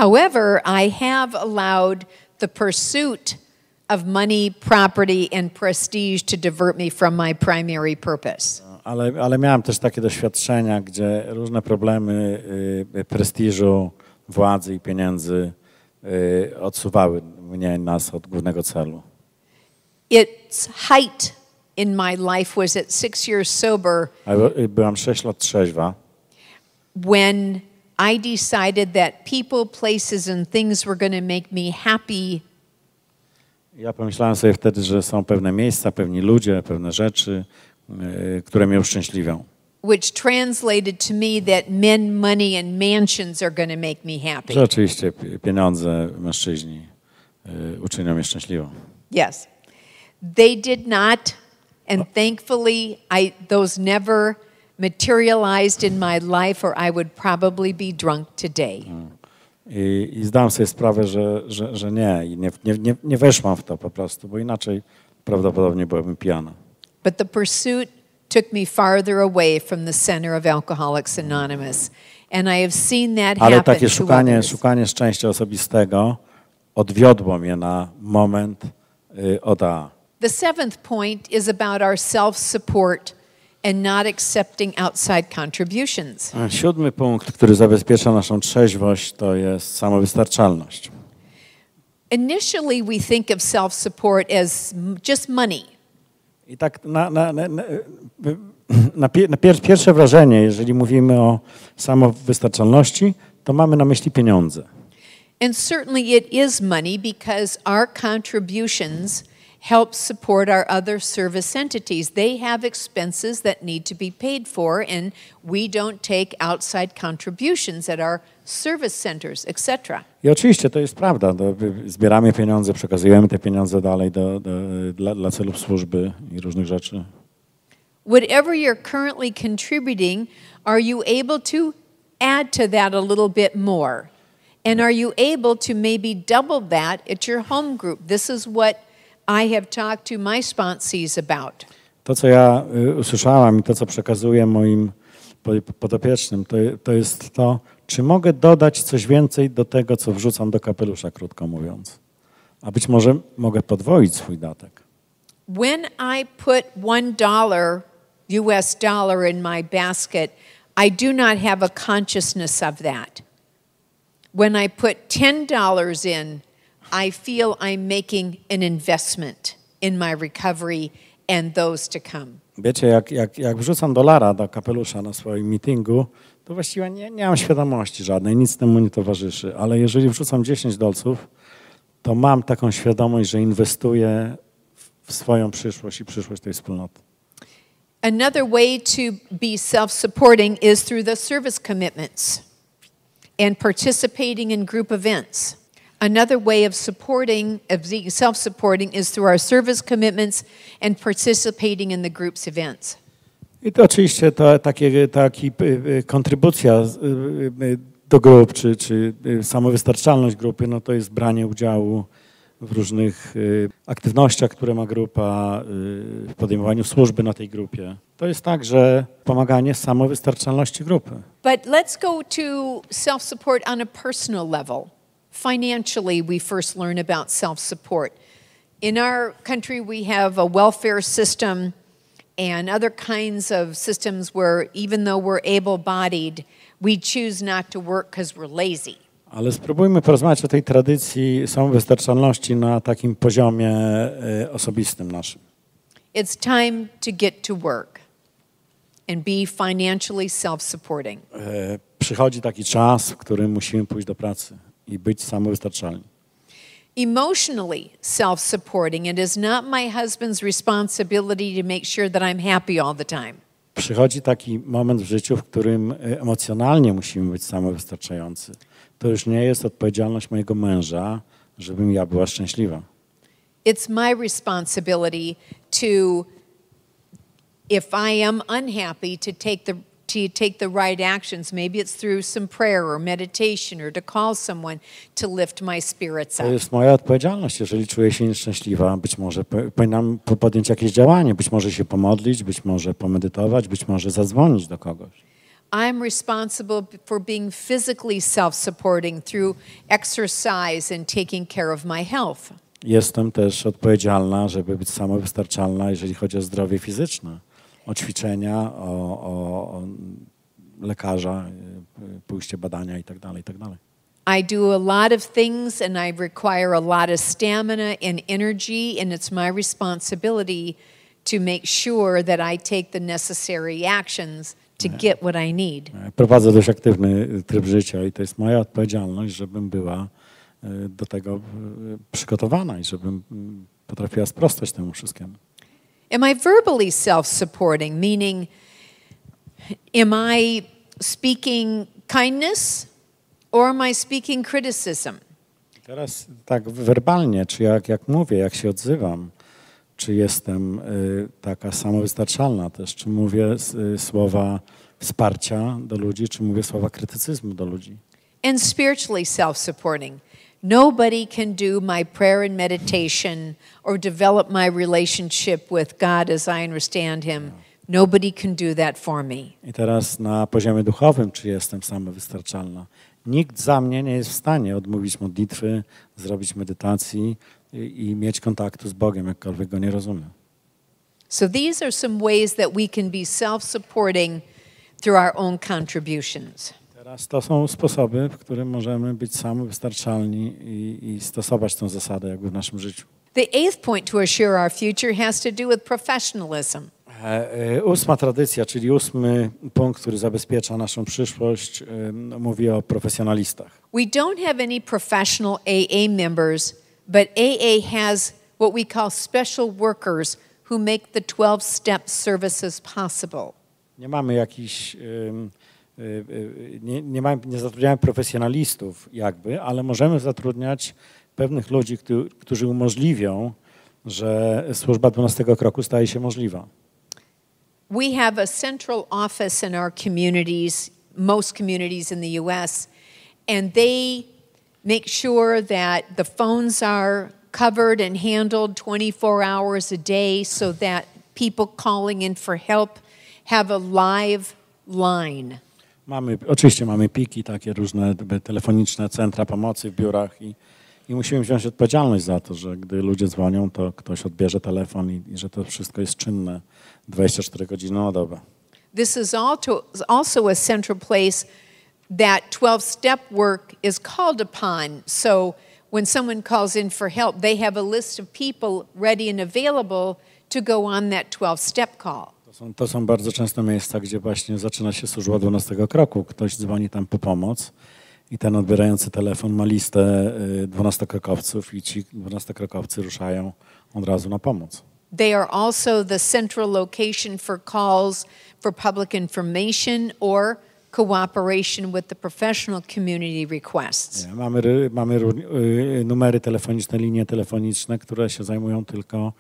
However, I have allowed the pursuit of money, property and prestige to divert me from my primary purpose. No, ale, ale miałem też takie doświadczenia, gdzie różne problemy y, prestiżu, władzy i pieniędzy y, odsuwały mnie nas od głównego celu. Its height in my life was at six years sober. Y, byłam sześć lat trzeźwa. When i decided that people, places and things were going to make me happy. Ja pomyślałem sobie wtedy, że są pewne miejsca, pewni ludzie, pewne rzeczy, yy, które mnie uszczęśliwią. Which translated to me that men, money and mansions are going to make me happy. Rzeczywiście pieniądze, mężczyźni yy, uczynią mnie szczęśliwą. Yes. They did not and thankfully I those never materialized in my life or I would probably be drunk today. I, i zdam sobie sprawę, że, że, że nie, nie, nie, nie weszłam w to po prostu, bo inaczej prawdopodobnie byłabym pijana. But the pursuit took me farther away from the center of Alcoholics Anonymous. And I have seen that happen Ale takie szukanie, szukanie szczęścia osobistego odwiodło mnie na moment y, od A. The seventh point is about our self-support and not accepting outside contributions. A siódmy punkt, który zabezpiecza naszą trzeźwość, to jest samowystarczalność. Initially we think of self-support as just money. I tak na, na, na, na pier, pierwsze wrażenie, jeżeli mówimy o samowystarczalności, to mamy na myśli pieniądze. And certainly it is money because our contributions help support our other service entities. They have expenses that need to be paid for, and we don't take outside contributions at our service centers, etc. I oczywiście to jest prawda. Zbieramy pieniądze, przekazujemy te pieniądze dalej do, do, dla, dla celów służby i różnych rzeczy. Whatever you're currently contributing, are you able to add to that a little bit more? And are you able to maybe double that at your home group? This is what I have talked to my sponsees about. To, co ja y, usłyszałam i to, co przekazuję moim podopiecznym, to, to jest to, czy mogę dodać coś więcej do tego, co wrzucam do kapelusza, krótko mówiąc. A być może mogę podwoić swój datek. When I put one dollar, US dollar in my basket, I do not have a consciousness of that. When I put ten dollars in, i feel I'm making an investment in my recovery and those to come. Wiecie, jak, jak, jak wrzucam dolara do kapelusza na swoim meetingu, to właściwie nie, nie mam świadomości żadnej, nic temu nie towarzyszy. Ale jeżeli wrzucam 10 dolców, to mam taką świadomość, że inwestuję w swoją przyszłość i przyszłość tej wspólnoty. Another way to be self-supporting is through the service commitments and participating in group events. Another way of supporting, of self supporting, is through our service commitments and participating in the group's events. I to oczywiście ta, takie, taki, e, e, kontrybucja e, do grup, czy, czy samowystarczalność grupy, no to jest branie udziału w różnych aktywnościach, które ma grupa, w podejmowaniu służby na tej grupie. To jest także pomaganie samowystarczalności grupy. But let's go to self-support on a personal level. Financially, we first learn about self support. In our country, we have a welfare system and other kinds of systems where, even though we're able bodied, we choose not to work because we're lazy. Ale spróbujmy porozmawiać o tej tradycji samowystarczalności na takim poziomie e, osobistym naszym. It's time to get to work and be financially self-supporting. E, przychodzi taki czas, w którym musimy pójść do pracy i być samowystarczalni. Emotionally self-supporting it is not my husband's responsibility to make sure that I'm happy all the time. Przychodzi taki moment w życiu, w którym e, emocjonalnie musimy być samowystarczający. To już nie jest odpowiedzialność mojego męża, żebym ja była szczęśliwa. It's my responsibility to if I am unhappy to take the to take the right actions. Maybe it's through some prayer or meditation or to call someone to lift my spirits up. To jest moja odpowiedzialność. Jeżeli czuję się nieszczęśliwa, być może powinnam podjąć jakieś działanie, być może się pomodlić, być może pomedytować, być może zadzwonić do kogoś. I'm responsible for being physically self-supporting through exercise and taking care of my health. Jestem też odpowiedzialna, żeby być samowystarczalna, jeżeli chodzi o zdrowie fizyczne o ćwiczenia, o, o, o lekarza, e, pójście badania tak itd. Tak I do a lot of things and I require a lot of stamina and energy and it's my responsibility to make sure that I take the necessary actions to get what I need. Prowadzę dość aktywny e, tryb życia i to jest moja odpowiedzialność, żebym była e, do tego przygotowana i żebym potrafiła sprostać temu wszystkiemu. Am I verbally self supporting? Meaning, am I speaking kindness or am I speaking criticism? Teraz tak werbalnie, czy jak, jak mówię, jak się odzywam, czy jestem y, taka samowystarczalna też, czy mówię y, słowa wsparcia do ludzi, czy mówię słowa krytycyzmu do ludzi. And spiritually self-supporting. Nobody can do my prayer and meditation or develop my relationship with God as I understand Him. Nobody can do that for me. I teraz na poziomie duchowym, czy jestem samowystarczalna? Nikt za mnie nie jest w stanie odmówić modlitwy, zrobić medytacji i, i mieć kontaktu z Bogiem, jakkolwiek go nie rozumiem. So these are some ways that we can be self-supporting through our own contributions. Teraz to są sposoby, w których możemy być samowystarczalni i, i stosować tę zasadę jakby w naszym życiu. The eighth point to assure our future has to do with professionalism. E, e, ósma tradycja, czyli ósmy punkt, który zabezpiecza naszą przyszłość, mówi o profesjonalistach. We don't have any professional AA members, but AA has what we call special workers who make the 12-step services possible. Nie mamy jakichś Y, y, nie, nie, mamy, nie zatrudniamy profesjonalistów jakby, ale możemy zatrudniać pewnych ludzi, którzy, którzy umożliwią, że służba 12 kroku staje się możliwa. We have a central office in our communities, most communities in the US, and they make sure that the phones are covered and handled 24 hours a day so that people calling in for help have a live line. Mamy, oczywiście mamy piki, takie różne telefoniczne centra pomocy w biurach i, i musimy wziąć odpowiedzialność za to, że gdy ludzie dzwonią, to ktoś odbierze telefon i, i że to wszystko jest czynne 24 godziny na no dobę. This is also a central place that 12-step work is called upon. So when someone calls in for help, they have a list of people ready and available to go on that 12-step call są, to są bardzo często miejsca, gdzie właśnie zaczyna się służba 12 kroku. Ktoś dzwoni tam po pomoc i ten odbierający telefon ma listę 12-krokowców y, i ci 12-krokowcy ruszają od razu na pomoc. They are also the central location for calls for public information or cooperation with the professional community requests. Mamy, mamy y, numery telefoniczne, linie telefoniczne, które się zajmują tylko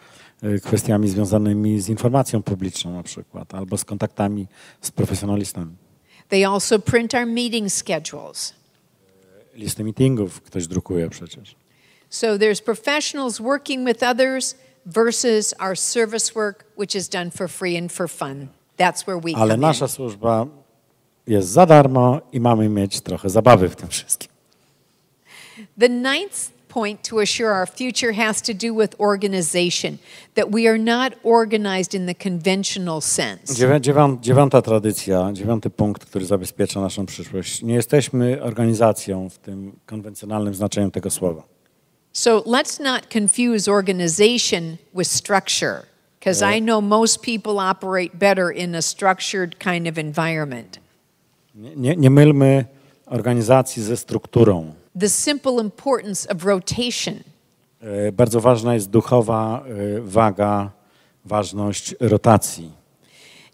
y, kwestiami związanymi z informacją publiczną na przykład, albo z kontaktami z profesjonalistami. They also print our meeting schedules. Y, listy meetingów ktoś drukuje przecież. So there's professionals working with others versus our service work, which is done for free and for fun. That's where we Ale nasza in. służba jest za darmo i mamy mieć trochę zabawy w tym wszystkim. The ninth point to assure our future has to do with organization, that we are not organized in the conventional sense. dziewiąta tradycja, dziewiąty punkt, który zabezpiecza naszą przyszłość. Nie jesteśmy organizacją w tym konwencjonalnym znaczeniu tego słowa. So let's not confuse organization with structure, because I know most people operate better in a structured kind of environment. Nie, nie, mylmy organizacji ze strukturą. The simple importance of rotation. E, bardzo ważna jest duchowa e, waga, ważność rotacji.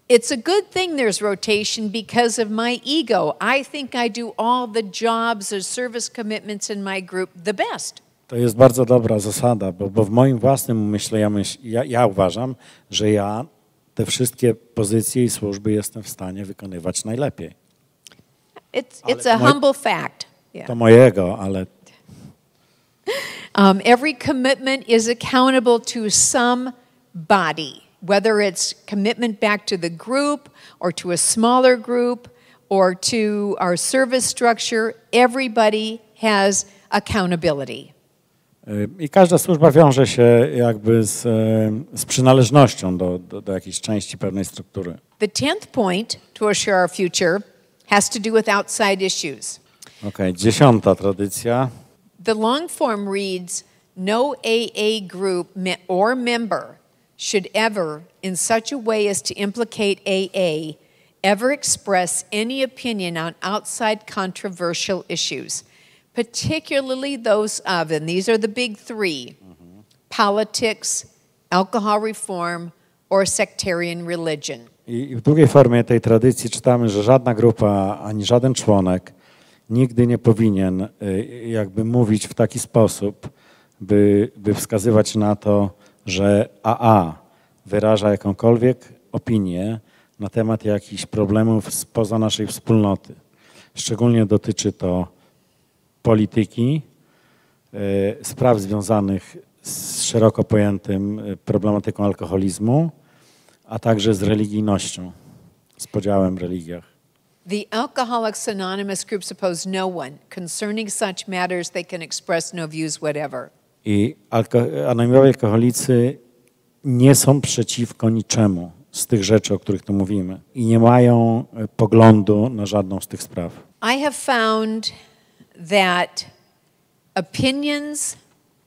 It's a good thing there's rotation because of my ego. I think I do all the jobs or service commitments in my group the best. To jest bardzo dobra zasada, bo, bo w moim własnym myśle, ja, myśl, ja, ja uważam, że ja te wszystkie pozycje i służby jestem w stanie wykonywać najlepiej. It's, it's a humble fact. Yeah. To mojego, ale um, every commitment is accountable to some body, whether it's commitment back to the group or to a smaller group or to our service structure. Everybody has accountability. Y, I każda służba wiąże się jakby z, z przynależnością do, do, do jakiejś części pewnej struktury. The tenth point to assure our future has to do with outside issues. Okay, dziesiąta tradycja. The long form reads No AA group or member should ever, in such a way as to implicate AA, ever express any opinion on outside controversial issues, particularly those of, and these are the big 3 mm-hmm. politics, alcohol reform, or sectarian religion. I w drugiej formie tej tradycji czytamy, że żadna grupa ani żaden członek nigdy nie powinien y, jakby mówić w taki sposób, by, by wskazywać na to, że AA wyraża jakąkolwiek opinię na temat jakichś problemów spoza naszej wspólnoty. Szczególnie dotyczy to polityki, y, spraw związanych z szeroko pojętym y, problematyką alkoholizmu a także z religijnością, z podziałem w religiach. The Alcoholics Anonymous group suppose no one. Concerning such matters, they can express no views whatever. I alko anonimowi alkoholicy nie są przeciwko niczemu z tych rzeczy, o których tu mówimy, i nie mają e, poglądu na żadną z tych spraw. I have found that opinions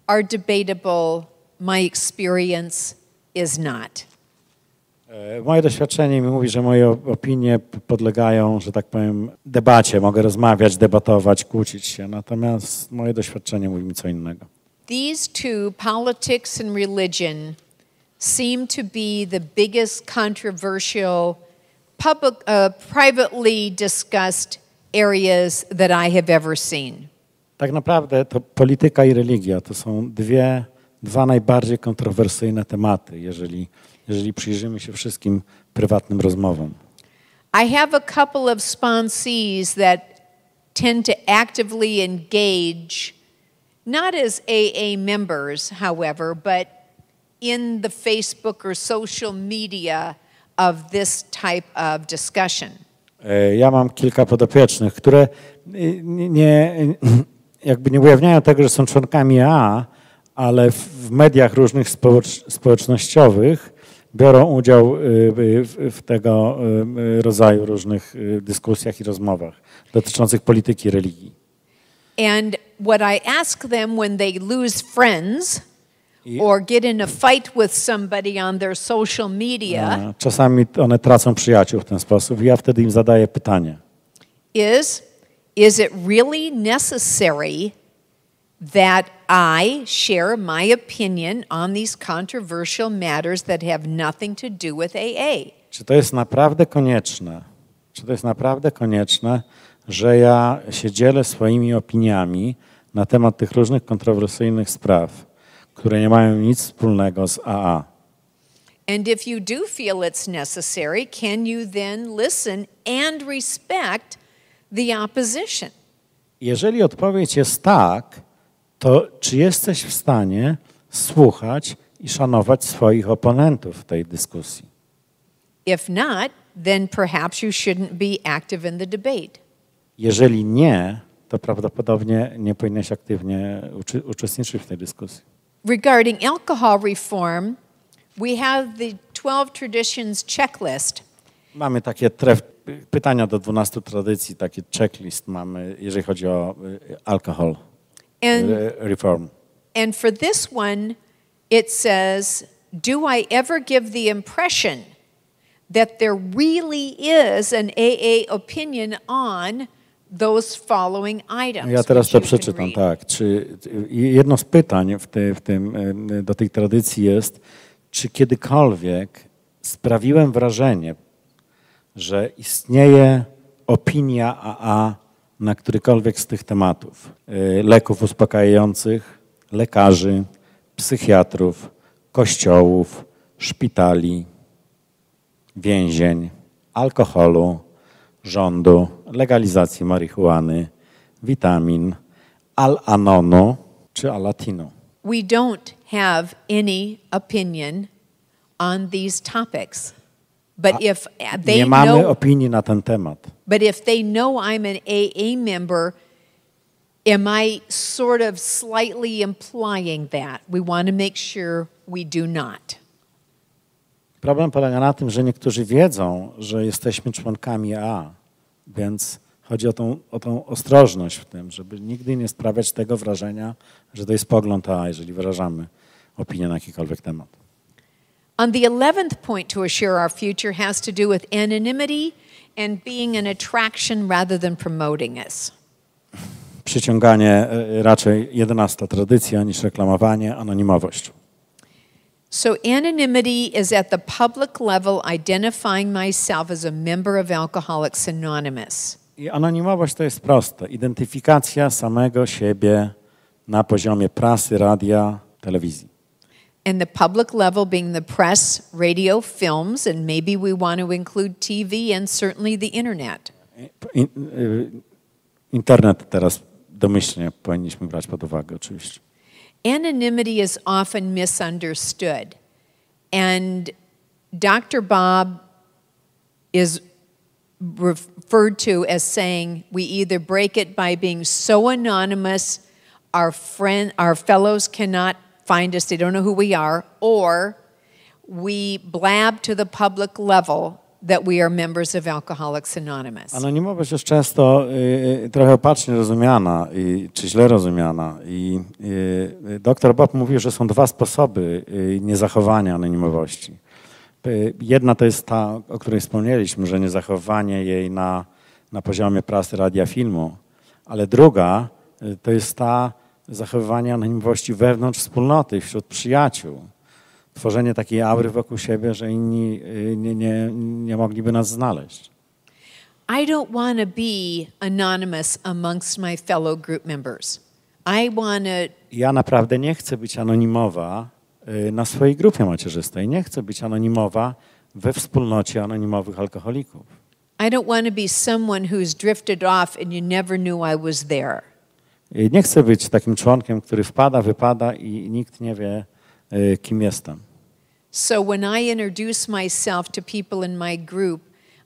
are debatable. My experience is not. E, moje doświadczenie mi mówi, że moje opinie podlegają, że tak powiem, debacie. Mogę rozmawiać, debatować, kłócić się. Natomiast moje doświadczenie mówi mi co innego. These two, politics and religion, seem to be the biggest controversial, public, uh, privately discussed areas that I have ever seen. Tak naprawdę to polityka i religia to są dwie, dwa najbardziej kontrowersyjne tematy, jeżeli jeżeli przyjrzymy się wszystkim prywatnym rozmowom. I have a couple of sponsees that tend to actively engage not as AA members, however, but in the Facebook or social media of this type of discussion. E, ja mam kilka podopiecznych, które e, nie, jakby nie ujawniają tego, że są członkami AA, ale w mediach różnych społecz społecznościowych biorą udział y, w tego y, rodzaju różnych y, dyskusjach i rozmowach dotyczących polityki religii. And what I ask them when they lose friends or get in a fight with somebody on their social media. Czasami one tracą przyjaciół w ten sposób ja wtedy im zadaję pytanie. Is is it really necessary that I share my opinion on these controversial matters that have nothing to do with AA. Czy to jest naprawdę konieczne? Czy to jest naprawdę konieczne, że ja się dzielę swoimi opiniami na temat tych różnych kontrowersyjnych spraw, które nie mają nic wspólnego z AA? And if you do feel it's necessary, can you then listen and respect the opposition? Jeżeli odpowiedź jest tak, to czy jesteś w stanie słuchać i szanować swoich oponentów w tej dyskusji? If not, then perhaps you shouldn't be active in the debate. Jeżeli nie, to prawdopodobnie nie powinieneś aktywnie uczestniczyć w tej dyskusji. Regarding alcohol reform, we have the 12 traditions checklist. Mamy takie tref, pytania do 12 tradycji, taki checklist mamy, jeżeli chodzi o y, alkohol. And, reform. And for this one, it says, Do I ever give the impression that there really is an AA opinion on those following items? Ja teraz to przeczytam, tak. Czy, jedno z pytań w, w tym, e, do tej tradycji jest, czy kiedykolwiek sprawiłem wrażenie, że istnieje opinia AA na którykolwiek z tych tematów y, leków uspokajających, lekarzy, psychiatrów, kościołów, szpitali, więzień, alkoholu, rządu, legalizacji marihuany, witamin, al-anonu czy al We don't have any opinion on these topics. But if they nie mamy know... opinii na ten temat. But if they know I'm an AA member, am I sort of slightly implying that? We want to make sure we do not. Problem polega na tym, że niektórzy wiedzą, że jesteśmy członkami A, więc chodzi o tą, o tą ostrożność w tym, żeby nigdy nie sprawiać tego wrażenia, że to jest pogląd A, jeżeli wyrażamy opinię na jakikolwiek temat. On the 11th point to assure our future has to do with anonymity and being an attraction rather than promoting us. Przyciąganie e, raczej 11 tradycja niż reklamowanie, anonimowość. So anonymity is at the public level identifying myself as a member of Alcoholics Anonymous. I anonimowość to jest proste. Identyfikacja samego siebie na poziomie prasy, radia, telewizji. and the public level being the press, radio, films, and maybe we want to include TV and certainly the internet. Internet teraz domyślnie powinniśmy brać pod uwagę oczywiście. Anonymity is often misunderstood and Dr. Bob is referred to as saying we either break it by being so anonymous our friend our fellows cannot find us, they don't know who we are, or we blab to the public level that we are members of Alcoholics Anonymous. Anonimowość jest często y, y trochę opacznie rozumiana i, czy źle rozumiana. I y, y doktor Bob mówił, że są dwa sposoby y, niezachowania anonimowości. Y, jedna to jest ta, o której wspomnieliśmy, że niezachowanie jej na, na poziomie prasy, radia, filmu, ale druga to jest ta, zachowywanie anonimowości wewnątrz wspólnoty, wśród przyjaciół, tworzenie takiej aury wokół siebie, że inni y, nie, nie, nie mogliby nas znaleźć. I don't want to be anonymous amongst my fellow group members. I want to... Ja naprawdę nie chcę być anonimowa y, na swojej grupie macierzystej. Nie chcę być anonimowa we wspólnocie anonimowych alkoholików. I don't want to be someone who's drifted off and you never knew I was there. Y, nie chcę być takim członkiem, który wpada, wypada i nikt nie wie, y, kim jestem. So when I introduce myself to people in my group,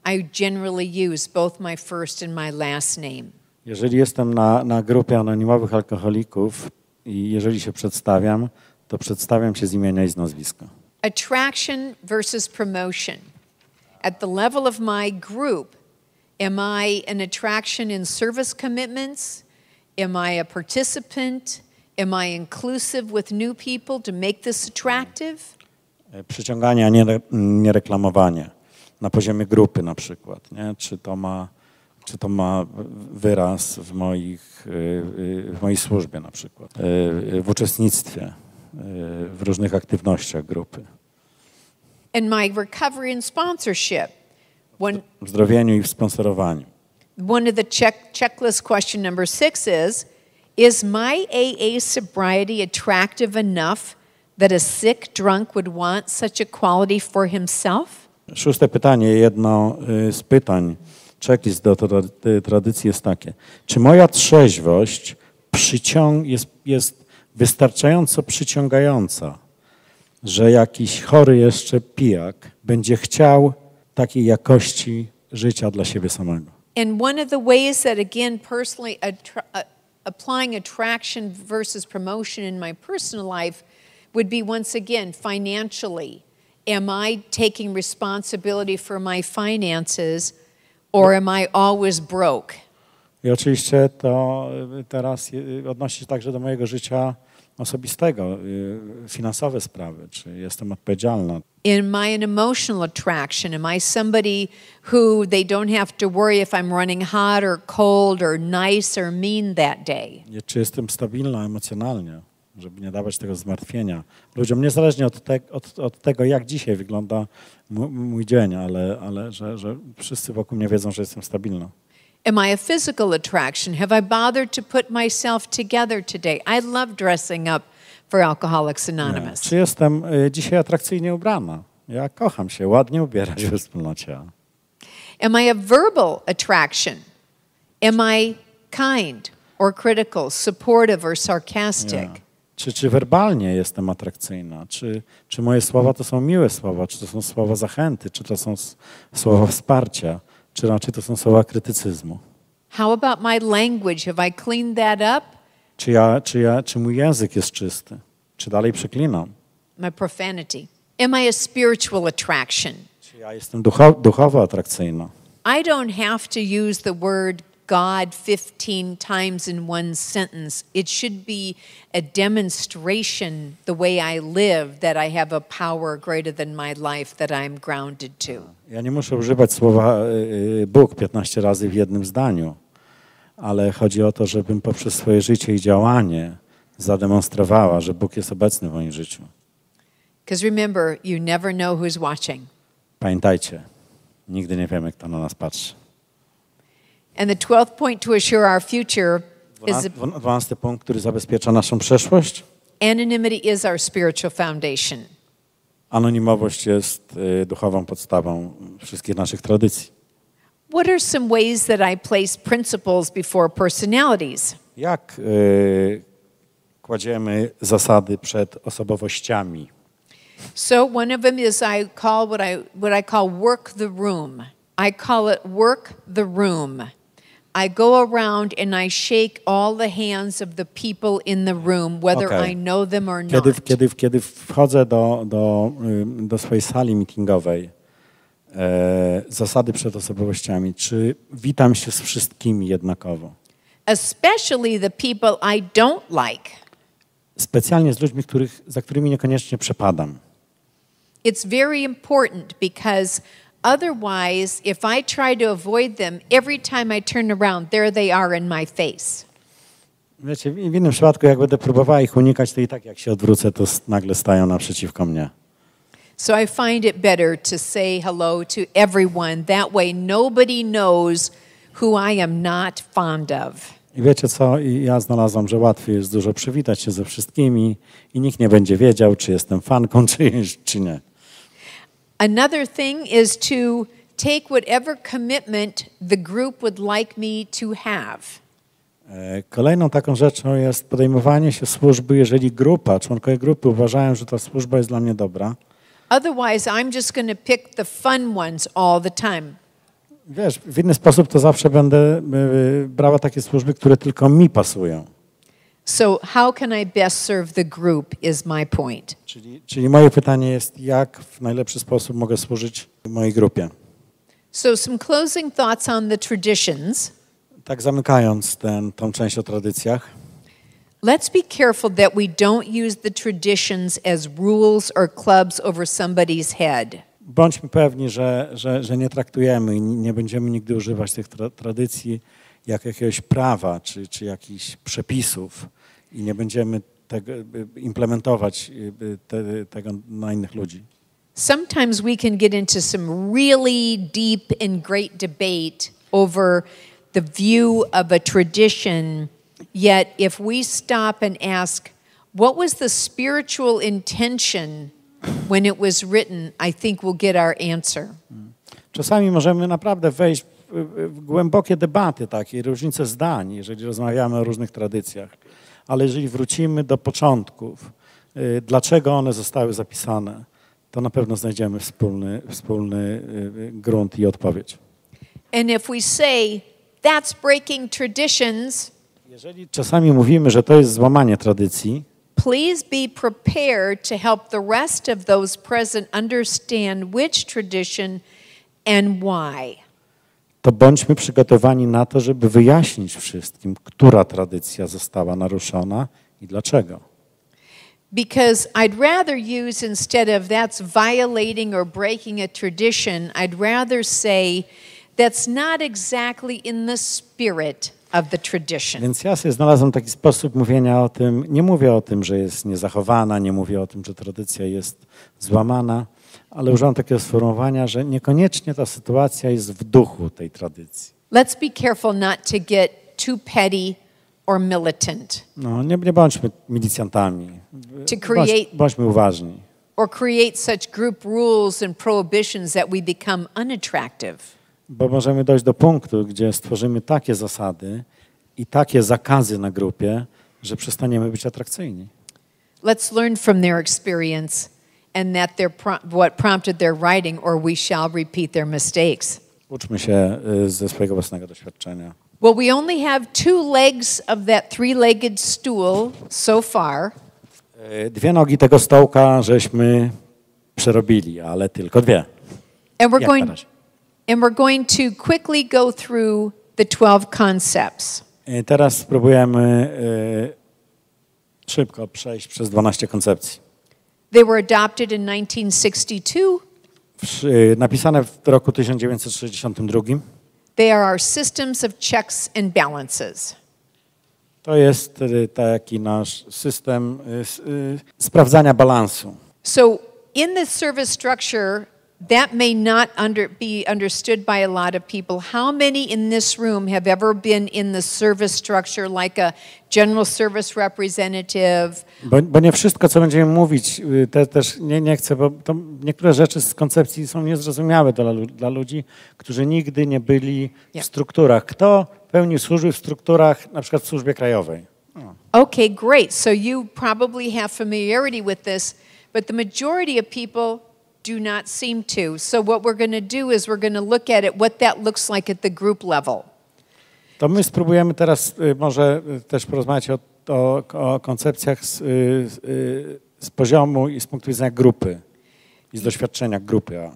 I generally use both my first and my last name. Jeżeli jestem na, na grupie anonimowych alkoholików i jeżeli się przedstawiam, to przedstawiam się z imienia i z nazwiska. Attraction versus promotion. At the level of my group, am I an attraction in service commitments? Am I a participant? Am I inclusive with new people to make this attractive? E, przyciąganie, a nie, nie reklamowanie. Na poziomie grupy na przykład. Nie? Czy, to ma, czy to ma wyraz w, moich, e, e, w mojej służbie na przykład, w uczestnictwie, w różnych aktywnościach grupy. And my recovery and sponsorship. When... W zdrowieniu i w sponsorowaniu one of the check, checklist question number six is Is my AA sobriety attractive enough that a sick drunk would want such a quality for himself? Szóste pytanie, jedno y, z pytań, checklist do tra tradycji jest takie. Czy moja trzeźwość jest, jest wystarczająco przyciągająca, że jakiś chory jeszcze pijak będzie chciał takiej jakości życia dla siebie samego? And one of the ways that, again, personally attra- uh, applying attraction versus promotion in my personal life would be once again financially. Am I taking responsibility for my finances or am I always broke? I oczywiście to teraz odnosi się także do mojego życia osobistego, y, finansowe sprawy, czy jestem odpowiedzialna. In my an emotional attraction, am I somebody who they don't have to worry if I'm running hot or cold or nice or mean that day? Czy jestem stabilna emocjonalnie, żeby nie dawać tego zmartwienia ludziom, niezależnie od, te, od, od tego, jak dzisiaj wygląda mój dzień, ale, ale że, że wszyscy wokół mnie wiedzą, że jestem stabilna. Am I a physical attraction? Have I bothered to put myself together today? I love dressing up for Alcoholics Anonymous. Nie. Czy jestem e, dzisiaj atrakcyjnie ubrana? Ja kocham się ładnie ubierać we wspólnocie. Am I a verbal attraction? Am I kind or critical, supportive or sarcastic? Czy, czy werbalnie jestem atrakcyjna? Czy, czy moje słowa to są miłe słowa? Czy to są słowa zachęty? Czy to są słowa wsparcia? czy raczej to są słowa krytycyzmu? How about my language? Have I cleaned that up? Czy, ja, czy, ja, czy mój język jest czysty? Czy dalej przeklinam? My profanity. Am I a spiritual attraction? Czy ja jestem ducha, duchowo atrakcyjna? I don't have to use the word God 15 times in one sentence. It should be a demonstration, the way I live, that I have a power greater than my life that I'm grounded to. Ja nie muszę używać słowa e, e, Bóg 15 razy w jednym zdaniu, ale chodzi o to, żebym poprzez swoje życie i działanie zademonstrowała, że Bóg jest obecny w moim życiu. Because remember, you never know who's watching. Pamiętajcie, nigdy nie wiemy, kto na nas patrzy. And the 12 point to assure our future is punkt, który zabezpiecza naszą przeszłość. Anonymity is our spiritual foundation. Anonimowość jest y, duchową podstawą wszystkich naszych tradycji. What are some ways that I place principles before personalities? Jak y, kładziemy zasady przed osobowościami? So one of them is I call what I what I call work the room. I call it work the room. I go around and I shake all the hands of the people in the room, whether okay. I know them or not. Kiedy, kiedy, kiedy wchodzę do, do, y, do swojej sali meetingowej, e, zasady przed osobowościami, czy witam się z wszystkimi jednakowo? Especially the people I don't like. Specjalnie z ludźmi, których, za którymi niekoniecznie przepadam. It's very important because Otherwise, if I try to avoid them, every time I turn around, there they are in my face. Wiecie, w innym przypadku, jak będę próbowała ich unikać, to i tak jak się odwrócę, to nagle stają naprzeciwko mnie. So I find it better to say hello to everyone. That way nobody knows who I am not fond of. I wiecie co, I ja znalazłam, że łatwiej jest dużo przywitać się ze wszystkimi i nikt nie będzie wiedział, czy jestem fanką, czy, czy nie. Another thing is to take whatever commitment the group would like me to have. E, kolejną taką rzeczą jest podejmowanie się służby, jeżeli grupa, członkowie grupy uważają, że ta służba jest dla mnie dobra. Otherwise, I'm just going to pick the fun ones all the time. Wiesz, w inny sposób to zawsze będę e, brała takie służby, które tylko mi pasują. So how can I best serve the group is my point. Czyli, czyli moje pytanie jest, jak w najlepszy sposób mogę służyć mojej grupie? So some closing thoughts on the traditions. Tak zamykając tę tą część o tradycjach. Let's be careful that we don't use the traditions as rules or clubs over somebody's head. Bądźmy pewni, że, że, że nie traktujemy i nie będziemy nigdy używać tych tra tradycji jak jakiegoś prawa czy, czy jakichś przepisów i nie będziemy tego, y, implementować y, y, te, tego na innych ludzi. Sometimes we can get into some really deep and great debate over the view of a tradition, yet if we stop and ask, what was the spiritual intention when it was written, I think we'll get our answer. Mm. Czasami możemy naprawdę wejść głębokie debaty takie, różnice zdań, jeżeli rozmawiamy o różnych tradycjach. Ale jeżeli wrócimy do początków, y, dlaczego one zostały zapisane, to na pewno znajdziemy wspólny, wspólny y, y, grunt i odpowiedź. And if we say that's breaking traditions, jeżeli czasami mówimy, że to jest złamanie tradycji, Please be prepared to help the rest of those present understand which tradition and why to bądźmy przygotowani na to, żeby wyjaśnić wszystkim, która tradycja została naruszona i dlaczego. Because I'd rather use instead of that's violating or breaking a tradition, I'd rather say that's not exactly in the spirit of the tradition. Więc ja sobie znalazłem taki sposób mówienia o tym. Nie mówię o tym, że jest niezachowana, nie mówię o tym, że tradycja jest złamana ale używam takiego sformułowania, że niekoniecznie ta sytuacja jest w duchu tej tradycji. Let's be careful not to get too petty or militant. No, nie, nie bądźmy milicjantami. To create, bądźmy uważni. Or create such group rules and prohibitions that we become unattractive. Bo możemy dojść do punktu, gdzie stworzymy takie zasady i takie zakazy na grupie, że przestaniemy być atrakcyjni. Let's learn from their experience and that their what prompted their writing or we shall repeat their mistakes. Uczmy się y, ze swojego własnego doświadczenia. Well, we only have two legs of that three-legged stool so far. Y, dwie nogi tego stołka żeśmy przerobili, ale tylko dwie. And we're Jak going and we're going to quickly go through the 12 concepts. Y, teraz spróbujemy szybko przejść przez 12 koncepcji. They were adopted in 1962. Napisane w roku 1962. They are our systems of checks and balances. To jest taki nasz system y, y, sprawdzania balansu. So in this service structure that may not under, be understood by a lot of people. How many in this room have ever been in the service structure like a general service representative? Bo, bo nie wszystko, co będziemy mówić, y, te, też nie, nie chcę, bo niektóre rzeczy z koncepcji są niezrozumiałe dla, dla ludzi, którzy nigdy nie byli yeah. w strukturach. Kto pełni służby w strukturach, na przykład w służbie krajowej? Oh. Okay, great. So you probably have familiarity with this, but the majority of people do not seem to. So, what we're going to do is we're going to look at it, what that looks like at the group level. To my spróbujemy teraz y, może y, też porozmawiać o, o, o koncepcjach z, y, z, poziomu i z punktu widzenia grupy i z doświadczenia grupy.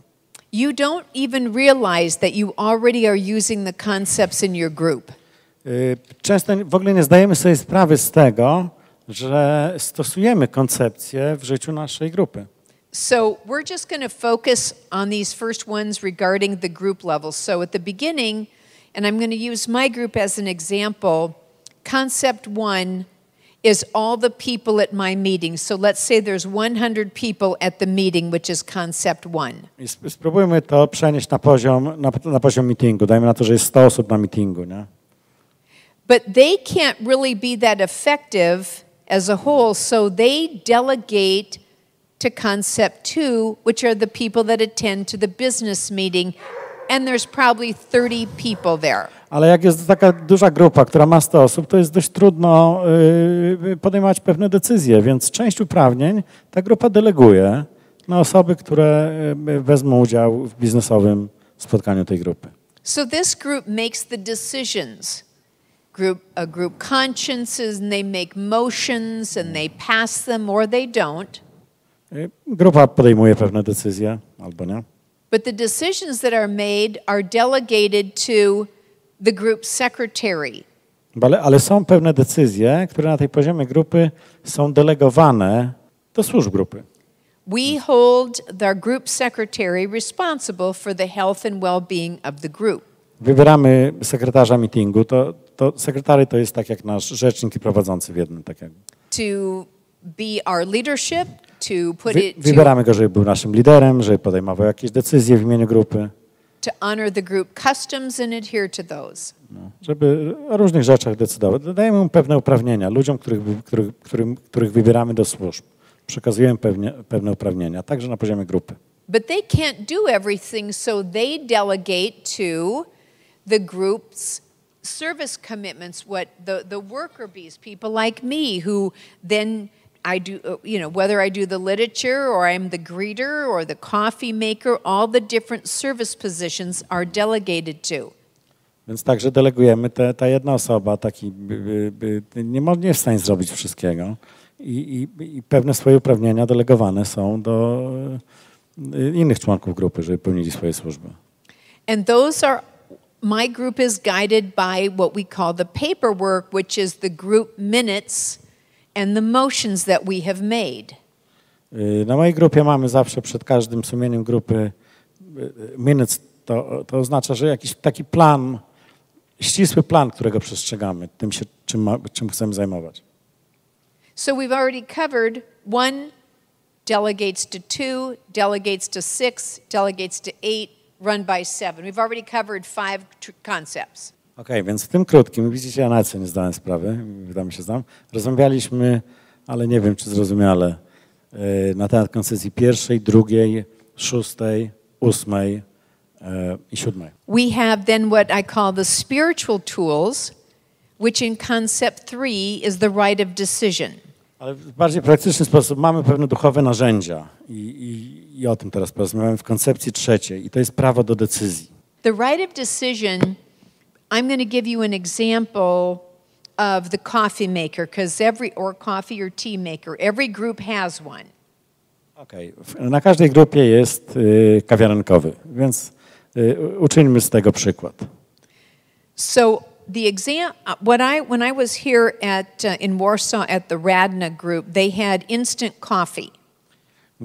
You don't even realize that you already are using the concepts in your group. często w ogóle nie zdajemy sobie sprawy z tego, że stosujemy koncepcje w życiu naszej grupy. So we're just going to focus on these first ones regarding the group level. So at the beginning, and I'm going to use my group as an example, concept one is all the people at my meeting. So let's say there's 100 people at the meeting, which is concept one. spróbujmy to przenieść na poziom, na, na poziom meetingu. Dajmy na to, że jest 100 osób na meetingu, nie? But they can't really be that effective as a whole, so they delegate to concept two, which are the people that attend to the business meeting. And there's probably 30 people there. Ale jak jest taka duża grupa, która ma 100 osób, to jest dość trudno yy, yy, podejmować pewne decyzje, więc część uprawnień ta grupa deleguje na osoby, które yy, wezmą udział w biznesowym spotkaniu tej grupy. So this group makes the decisions. Group, a group consciences and they make motions and they pass them or they don't. Y, grupa podejmuje pewne decyzje, albo nie. But the decisions that are made are delegated to the group secretary. Ale, ale są pewne decyzje, które na tej poziomie grupy są delegowane do służb grupy. We hold the group secretary responsible for the health and well-being of the group. Wybieramy sekretarza meetingu, to, to sekretary to jest tak jak nasz rzecznik i prowadzący w jednym tak jak. To be our leadership to put Wy, it wybieramy go, żeby był naszym liderem, żeby podejmował jakieś decyzje w imieniu grupy. To honor the group customs and adhere to those. No, żeby o różnych rzeczach decydował. Dajemy mu pewne uprawnienia ludziom, których, których, których, których wybieramy do służb. Przekazujemy pewnie, pewne uprawnienia, także na poziomie grupy. But they can't do everything, so they delegate to the group's service commitments, what the, the worker bees, people like me, who then i do, uh, you know, whether I do the literature or I'm the greeter or the coffee maker, all the different service positions are delegated to. Więc także delegujemy te, ta jedna osoba, taki by, by, nie, nie w stanie zrobić wszystkiego I, i, i pewne swoje uprawnienia delegowane są do e, innych członków grupy, żeby pełnili swoje służby. And those are my group is guided by what we call the paperwork, which is the group minutes and the motions that we have made. Y, na mojej grupie mamy zawsze przed każdym sumieniem grupy y, y, minutes. To, to oznacza, że jakiś taki plan, ścisły plan, którego przestrzegamy, tym się, czym, czym chcemy zajmować. So we've already covered one delegates to two, delegates to six, delegates to eight, run by seven. We've already covered five concepts. OK, więc w tym krótkim, widzicie, ja na co nie zdałem sprawy, wydamy się znam, rozmawialiśmy, ale nie wiem, czy zrozumiale, e, na temat koncesji pierwszej, drugiej, szóstej, ósmej e, i siódmej. We have then what I call the spiritual tools, which in concept three is the right of decision. Ale w bardziej praktyczny sposób mamy pewne duchowe narzędzia i, i, i o tym teraz porozmawiamy w koncepcji trzeciej i to jest prawo do decyzji. The right of decision I'm going to give you an example of the coffee maker because every or coffee or tea maker, every group has one. okay. na każdej grupie jest y, kawiarenkowy, więc y, uczyńmy z tego przykład. So the exam uh, what I when I was here at uh, in Warsaw at the Radna group, they had instant coffee.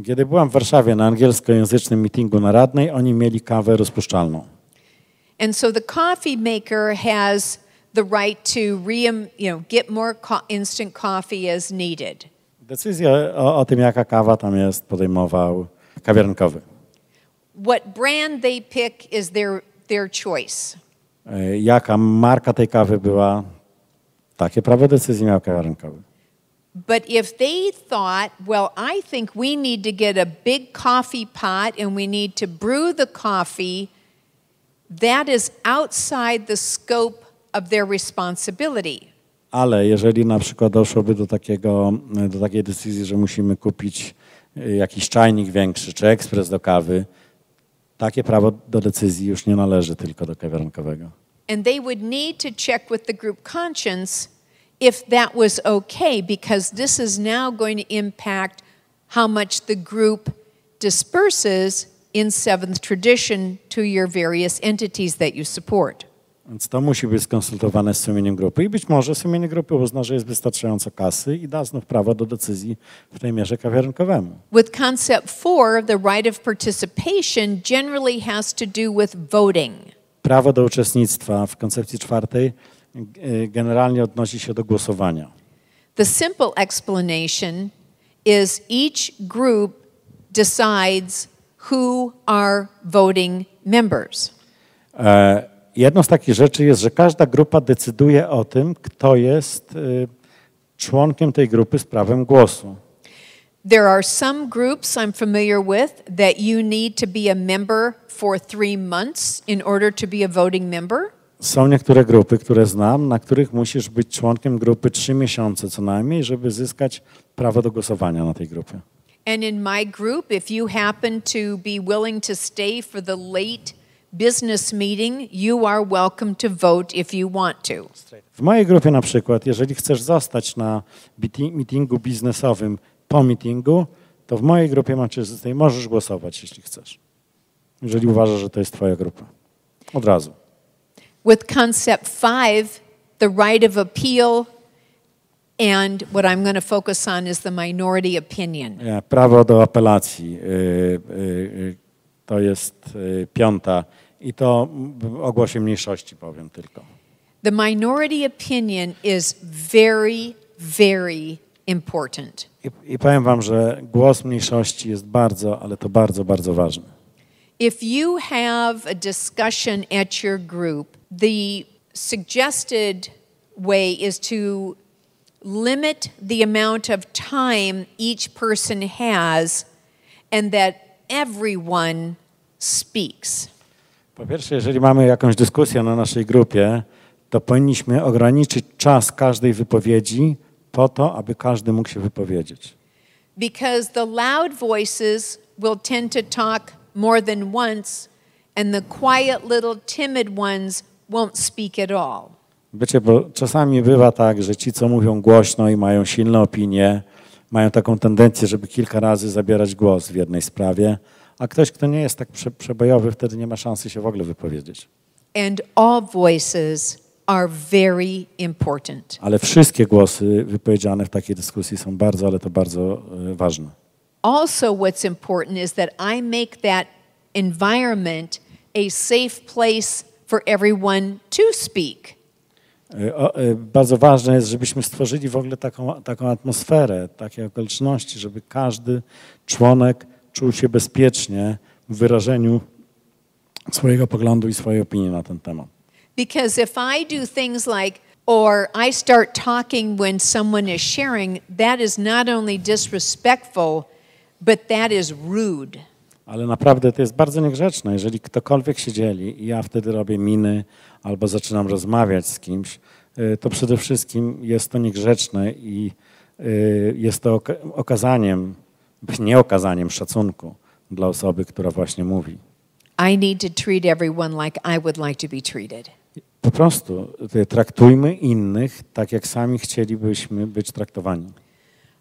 Kiedy byłam w Warszawie na angielskojęzycznym meetingu na Radnej, oni mieli kawę rozpuszczalną. And so the coffee maker has the right to re, um, you know, get more co instant coffee as needed. Decyzję o, o, tym, jaka kawa tam jest, podejmował kawiarnkowy. What brand they pick is their, their choice. Jaka marka tej kawy była, takie prawo decyzji miał kawiarnkowy. But if they thought, well, I think we need to get a big coffee pot and we need to brew the coffee – that is outside the scope of their responsibility. Ale jeżeli na przykład doszłoby do, takiego, do takiej decyzji, że musimy kupić e, jakiś czajnik większy czy ekspres do kawy, takie prawo do decyzji już nie należy tylko do kawiarnkowego. And they would need to check with the group conscience if that was okay because this is now going to impact how much the group disperses in seventh tradition to your various entities that you support. Więc to musi być skonsultowane z sumieniem grupy i być może sumienie grupy uzna, że jest wystarczająco kasy i da znów prawo do decyzji w tej mierze kawiarnkowemu. With concept Four, the right of participation generally has to do with voting. Prawo do uczestnictwa w koncepcji czwartej y, generalnie odnosi się do głosowania. The simple explanation is each group decides who are voting members. E, jedną z takich rzeczy jest, że każda grupa decyduje o tym, kto jest y, członkiem tej grupy z prawem głosu. There are some groups I'm familiar with that you need to be a member for three months in order to be a voting member. Są niektóre grupy, które znam, na których musisz być członkiem grupy trzy miesiące co najmniej, żeby zyskać prawo do głosowania na tej grupie. And in my group, if you happen to be willing to stay for the late business meeting, you are welcome to vote if you want to. W mojej grupie na przykład, jeżeli chcesz zostać na meetingu biznesowym po meetingu, to w mojej grupie macierzystej możesz głosować, jeśli chcesz. Jeżeli uważasz, że to jest twoja grupa. Od razu. With concept 5, the right of appeal And what I'm going to focus on is the minority opinion. Prawo do apelacji y, y, y, to jest piąta i to o mniejszości powiem tylko. The minority opinion is very very important. I, I powiem wam, że głos mniejszości jest bardzo, ale to bardzo bardzo ważny. If you have a discussion at your group, the suggested way is to limit the amount of time each person has and that everyone speaks. Po pierwsze, jeżeli mamy jakąś dyskusję na naszej grupie, to powinniśmy ograniczyć czas każdej wypowiedzi po to, aby każdy mógł się wypowiedzieć. Because the loud voices will tend to talk more than once and the quiet little timid ones won't speak at all. Wiecie, bo czasami bywa tak, że ci, co mówią głośno i mają silne opinie, mają taką tendencję, żeby kilka razy zabierać głos w jednej sprawie, a ktoś, kto nie jest tak prze przebojowy, wtedy nie ma szansy się w ogóle wypowiedzieć. And all voices are very important. Ale wszystkie głosy wypowiedziane w takiej dyskusji są bardzo, ale to bardzo e, ważne. Also what's important is that I make that environment a safe place for everyone to speak. E, e, bardzo ważne jest, żebyśmy stworzyli w ogóle taką, taką atmosferę, takie okoliczności, żeby każdy członek czuł się bezpiecznie w wyrażeniu swojego poglądu i swojej opinii na ten temat. Because if I do things like or I start talking when someone is sharing, that is not only disrespectful, but that is rude ale naprawdę to jest bardzo niegrzeczne. Jeżeli ktokolwiek się dzieli i ja wtedy robię miny albo zaczynam rozmawiać z kimś, y, to przede wszystkim jest to niegrzeczne i y, jest to okazaniem, nie okazaniem szacunku dla osoby, która właśnie mówi. I need to treat everyone like I would like to be treated. Po prostu y, traktujmy innych tak, jak sami chcielibyśmy być traktowani.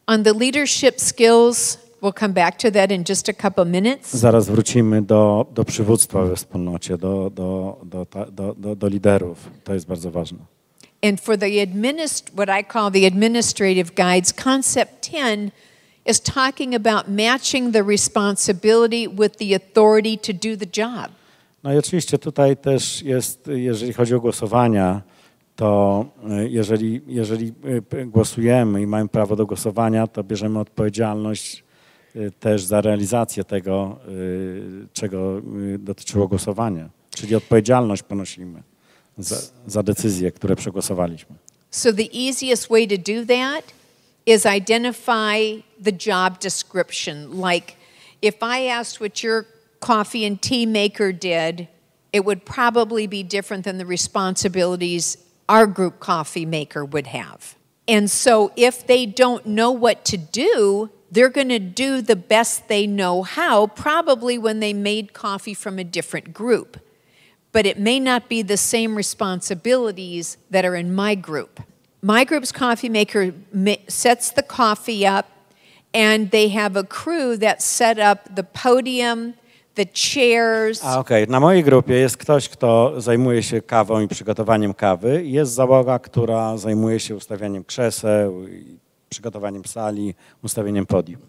On the leadership skills We'll come back to that in just a couple minutes. Zaraz wrócimy do, do przywództwa we wspólnocie, do, do, do, do, do, do liderów. To jest bardzo ważne. And for the administ- what I call the administrative guides, concept 10 is talking about matching the responsibility with the authority to do the job. No i oczywiście tutaj też jest, jeżeli chodzi o głosowania, to e, jeżeli, jeżeli e, głosujemy i mamy prawo do głosowania, to bierzemy odpowiedzialność Y, też za realizację tego, y, czego y, dotyczyło głosowanie. Czyli odpowiedzialność ponosimy za, za decyzje, które przegłosowaliśmy. So the easiest way to do that is identify the job description. Like if I asked what your coffee and tea maker did, it would probably be different than the responsibilities our group coffee maker would have. And so if they don't know what to do, they're going to do the best they know how, probably when they made coffee from a different group. But it may not be the same responsibilities that are in my group. My group's coffee maker sets the coffee up, and they have a crew that set up the podium, the chairs. A okej, okay. na mojej grupie jest ktoś, kto zajmuje się kawą i przygotowaniem kawy, jest załoga, która zajmuje się ustawianiem krzeseł i przygotowaniem sali, ustawieniem podium.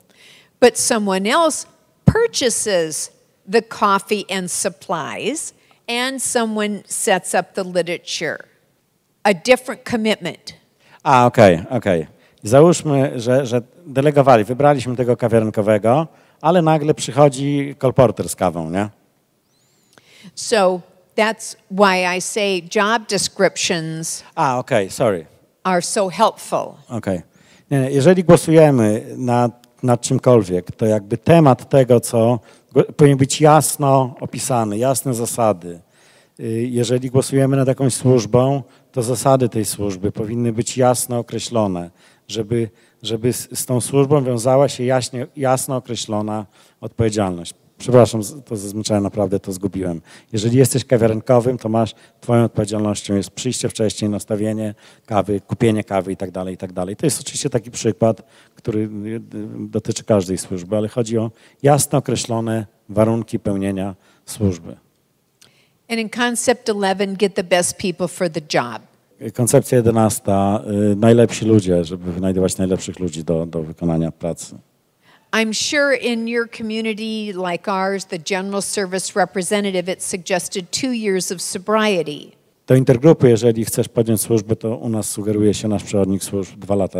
But someone else purchases the coffee and supplies and someone sets up the literature. A different commitment. A, okej, okay, okej. Okay. Załóżmy, że, że delegowali, wybraliśmy tego kawiarenkowego, ale nagle przychodzi kolporter z kawą, nie? So that's why I say job descriptions. Ah, okay, sorry. Are so helpful. Okay. Jeżeli głosujemy nad, nad czymkolwiek, to jakby temat tego, co powinien być jasno opisany, jasne zasady. Y, jeżeli głosujemy nad jakąś służbą, to zasady tej służby powinny być jasno określone, żeby, żeby z tą służbą wiązała się jaśnie, jasno określona odpowiedzialność. Przepraszam, to ze naprawdę to zgubiłem. Jeżeli jesteś kawiarenkowym, to masz, twoją odpowiedzialnością jest przyjście wcześniej, nastawienie kawy, kupienie kawy tak, tak dalej. To jest oczywiście taki przykład, który y, y, dotyczy każdej służby, ale chodzi o jasno określone warunki pełnienia służby. And in concept 11, get the best people for the job. Koncepcja 11, y, najlepsi ludzie, żeby wynajdować najlepszych ludzi do, do wykonania pracy. I'm sure in your community like ours, the General Service Representative, it suggested two years of sobriety. Do intergrupy, jeżeli chcesz podjąć służbę, to u nas sugeruje się nasz przewodnik służb dwa lata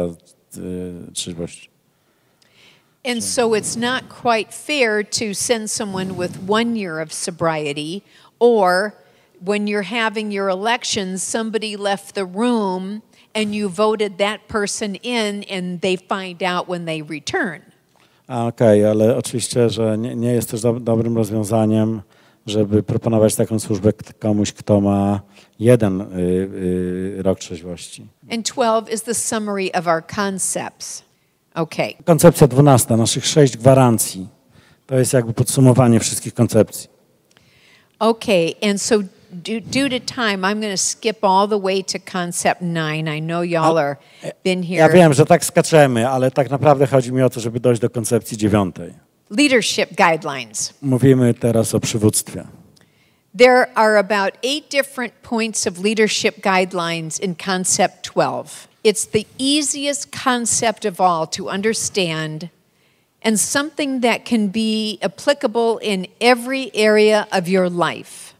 y, trzeźwości. And so it's not quite fair to send someone with one year of sobriety or when you're having your elections, somebody left the room and you voted that person in and they find out when they return. Okej, okay, ale oczywiście, że nie, nie jest też do, dobrym rozwiązaniem, żeby proponować taką służbę komuś, kto ma jeden y, y, rok trzeźwości. And 12 is the summary of our concepts. Okay. Koncepcja 12, naszych sześć gwarancji. To jest jakby podsumowanie wszystkich koncepcji. Okay, and so due, due to time, I'm going to skip all the way to concept nine. I know y'all are been here. Ja wiem, że tak skaczemy, ale tak naprawdę chodzi mi o to, żeby dojść do koncepcji dziewiątej. Leadership guidelines. Mówimy teraz o przywództwie. There are about eight different points of leadership guidelines in concept 12. It's the easiest concept of all to understand and something that can be applicable in every area of your life.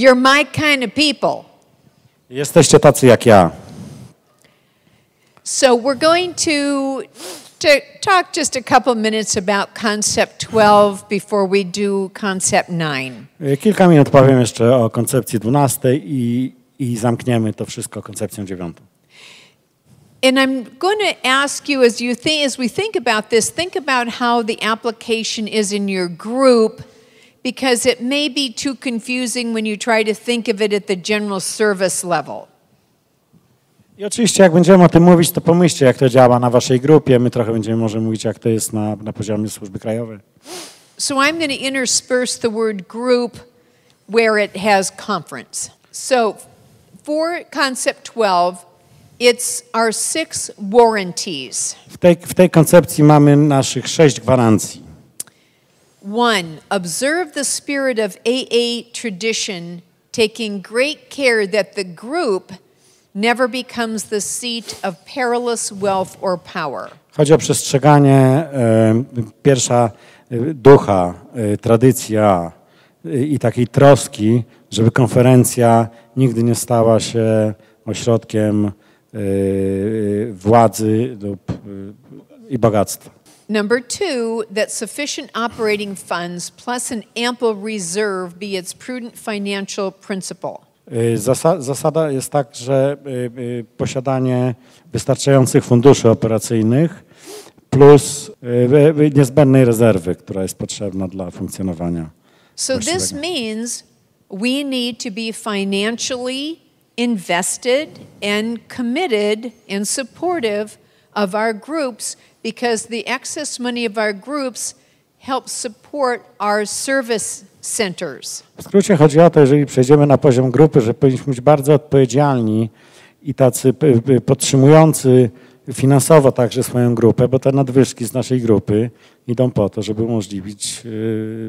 You're my kind of people. Jesteście tacy jak ja. So we're going to to talk just a couple minutes about concept 12 before we do concept 9. Y, kilka minut powiem jeszcze o koncepcji 12 i, i zamkniemy to wszystko koncepcją 9. And I'm going to ask you as you think as we think about this think about how the application is in your group because it may be too confusing when you try to think of it at the general service level. I oczywiście, jak będziemy o tym mówić, to pomyślcie, jak to działa na waszej grupie. My trochę będziemy może mówić, jak to jest na, na poziomie służby krajowej. So I'm going to intersperse the word group where it has conference. So for concept 12, it's our six warranties. W tej, w tej koncepcji mamy naszych sześć gwarancji. One, observe the spirit of AA tradition, taking great care that the group never becomes the seat of perilous wealth or power. Chodzi o przestrzeganie e, pierwsza e, ducha, e, tradycja i takiej troski, żeby konferencja nigdy nie stała się ośrodkiem władzy lub i bogactwa. Number two, that sufficient operating funds plus an ample reserve be its prudent financial principle. Zasa zasada jest tak, że y, y, posiadanie wystarczających funduszy operacyjnych plus y, niezbędnej rezerwy, która jest potrzebna dla funkcjonowania. So this means we need to be financially invested and committed and supportive of our groups because the excess money of our groups helps support our service centers. W skrócie chodzi o to, jeżeli przejdziemy na poziom grupy, że powinniśmy być bardzo odpowiedzialni i tacy podtrzymujący finansowo także swoją grupę, bo te nadwyżki z naszej grupy idą po to, żeby umożliwić y,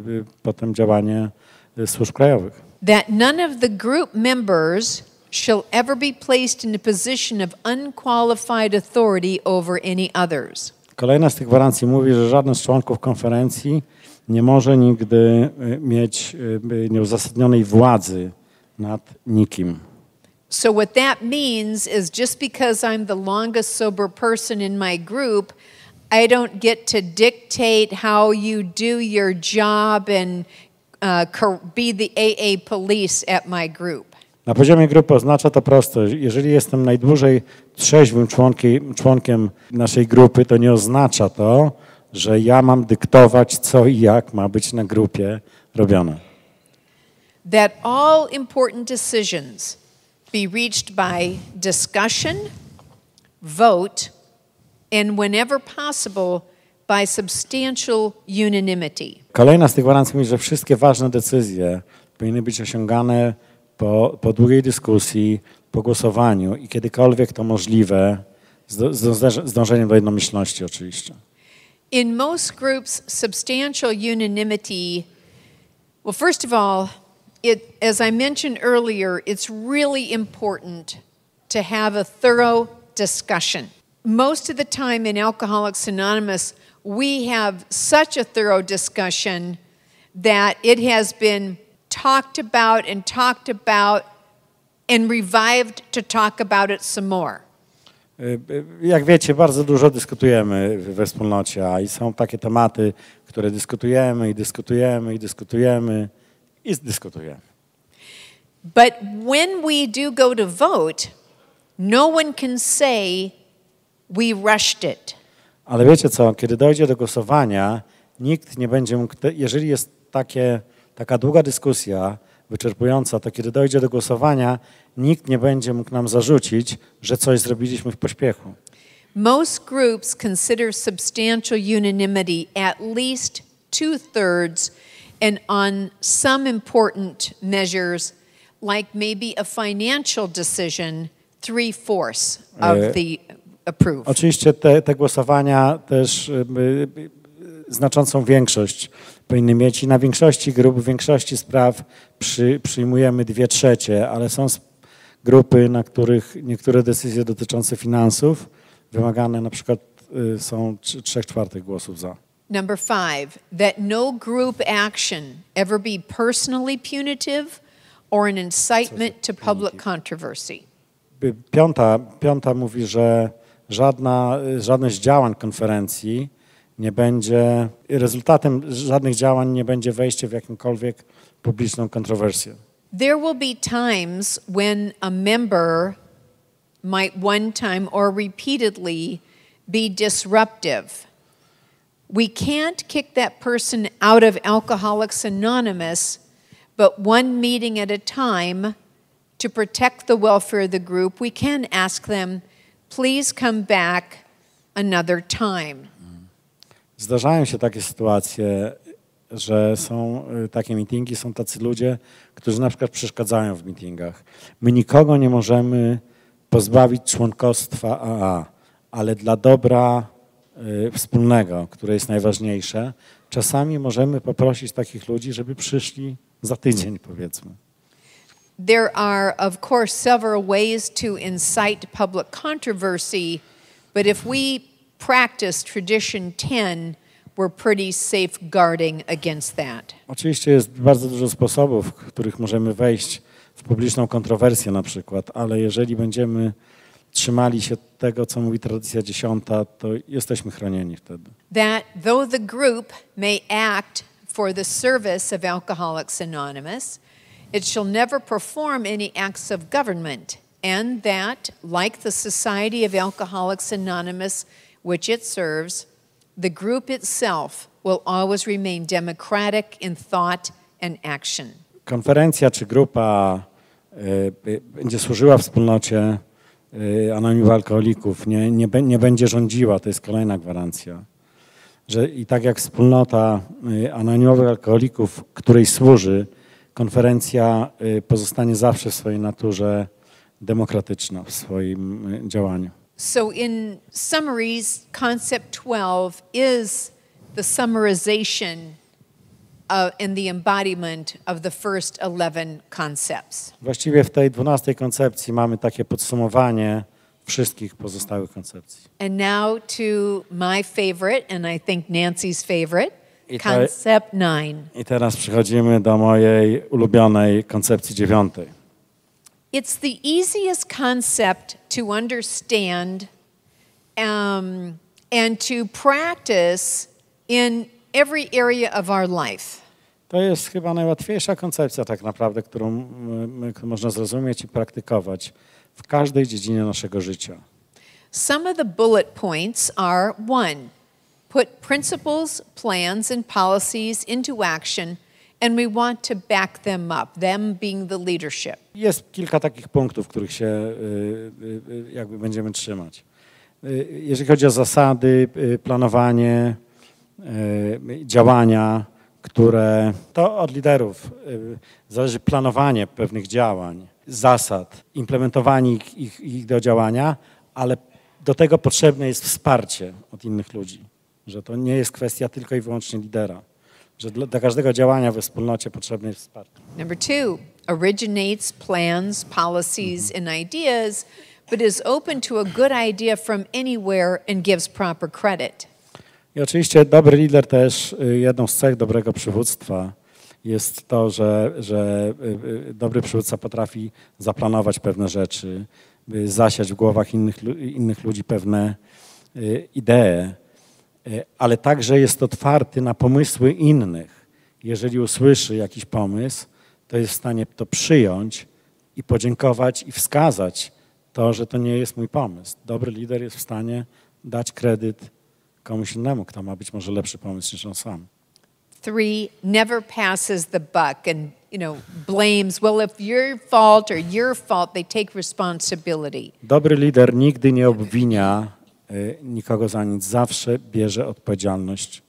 y, potem działanie y, służb krajowych. That none of the group members shall ever be placed in a position of unqualified authority over any others. Kolejna z tych gwarancji mówi, że żaden z członków konferencji nie może nigdy mieć nieuzasadnionej władzy nad nikim. So what that means is just because I'm the longest sober person in my group, I don't get to dictate how you do your job and uh, be the AA police at my group. Na poziomie grupy oznacza to prosto. Jeżeli jestem najdłużej trzeźwym członkiem, członkiem naszej grupy, to nie oznacza to, że ja mam dyktować, co i jak ma być na grupie robione. That all important decisions be reached by discussion, vote, and whenever possible, by substantial unanimity. Kolejna z tych gwarancji mówi, że wszystkie ważne decyzje powinny być osiągane po, po długiej dyskusji, po głosowaniu i kiedykolwiek to możliwe, z dążeniem do jednomyślności oczywiście. In most groups, substantial unanimity, well, first of all, it, as I mentioned earlier, it's really important to have a thorough discussion. Most of the time in Alcoholics Anonymous, we have such a thorough discussion that it has been talked about and talked about and revived to talk about it some more. Y, y, jak wiecie, bardzo dużo dyskutujemy we wspólnocie, a i są takie tematy, które dyskutujemy i dyskutujemy i dyskutujemy i dyskutujemy. But when we do go to vote, no one can say we rushed it. Ale wiecie co, kiedy dojdzie do głosowania, nikt nie będzie mógł, jeżeli jest takie taka długa dyskusja, wyczerpująca, to kiedy dojdzie do głosowania, nikt nie będzie mógł nam zarzucić, że coś zrobiliśmy w pośpiechu. Most groups consider substantial unanimity at least two-thirds and on some important measures, like maybe a financial decision, three-fourths of e, the approved. Oczywiście te, te głosowania też y, y, znaczącą większość powinny mieć i na większości grup, w większości spraw przy, przyjmujemy dwie trzecie, ale są grupy, na których niektóre decyzje dotyczące finansów wymagane na przykład y, są trzech czwartych głosów za. Number five, that no group action ever be personally punitive or an incitement to public controversy. Piąta, piąta mówi, że żadna, y, żadne z działań konferencji nie będzie, rezultatem żadnych działań nie będzie wejście w jakąkolwiek publiczną kontrowersję. There will be times when a member might one time or repeatedly be disruptive. We can't kick that person out of Alcoholics Anonymous, but one meeting at a time to protect the welfare of the group, we can ask them, please come back another time. zdarzają się takie sytuacje, że są y, takie mityngi, są tacy ludzie, którzy na przykład przeszkadzają w mityngach. My nikogo nie możemy pozbawić członkostwa AA, ale dla dobra y, wspólnego, które jest najważniejsze, czasami możemy poprosić takich ludzi, żeby przyszli za tydzień, powiedzmy. There are of course several ways to incite public controversy, but if we practice tradition 10 we're pretty safeguarding against that. Oczywiście jest bardzo dużo sposobów, w których możemy wejść w publiczną kontrowersję na przykład, ale jeżeli będziemy trzymali się tego, co mówi tradycja dziesiąta, to jesteśmy chronieni wtedy. That though the group may act for the service of Alcoholics Anonymous, it shall never perform any acts of government, and that, like the Society of Alcoholics Anonymous, which it serves, the group itself will always remain democratic in thought and action. Konferencja czy grupa y, będzie służyła wspólnocie y, e, anonimów alkoholików, nie, nie, nie będzie rządziła, to jest kolejna gwarancja. Że i tak jak wspólnota y, anonimowych alkoholików, której służy, konferencja pozostanie zawsze w swojej naturze demokratyczna w swoim działaniu. So, in summaries, concept 12 is the summarization uh, and the embodiment of the first 11 concepts. Właściwie w tej 12 koncepcji mamy takie podsumowanie wszystkich pozostałych koncepcji. And now to my favorite and I think Nancy's favorite, I te, concept 9. I teraz przechodzimy do mojej ulubionej koncepcji dziewiątej. It's the easiest concept to understand um, and to practice in every area of our life. To jest chyba najłatwiejsza koncepcja tak naprawdę, którą można zrozumieć i praktykować w każdej dziedzinie naszego życia. Some of the bullet points are one, put principles, plans and policies into action – And we want to back them up, them being the leadership. Jest kilka takich punktów, których się y, y, y, jakby będziemy trzymać. Jeżeli chodzi o zasady, planowanie, działania, które to od liderów zależy planowanie pewnych działań, zasad, implementowanie ich, ich, ich do działania, ale do tego potrzebne jest wsparcie od innych ludzi, że to nie jest kwestia tylko i wyłącznie lidera że dla, dla każdego działania we wspólnocie potrzebne jest wsparcie. Number two, originates plans, policies mhm. and ideas, but is open to a good idea from anywhere and gives proper credit. I oczywiście dobry lider też y, jedną z cech dobrego przywództwa jest to, że, że y, y, dobry przywódca potrafi zaplanować pewne rzeczy, zasiać w głowach innych, innych ludzi pewne idee E, ale także jest otwarty na pomysły innych. Jeżeli usłyszy jakiś pomysł, to jest w stanie to przyjąć i podziękować i wskazać to, że to nie jest mój pomysł. Dobry lider jest w stanie dać kredyt komuś innemu, kto ma być może lepszy pomysł niż on sam. Three, never passes the buck and you know blames. Well, if your fault or your fault, they take responsibility. Dobry lider nigdy nie obwinia E, nikogo za nic. Zawsze bierze odpowiedzialność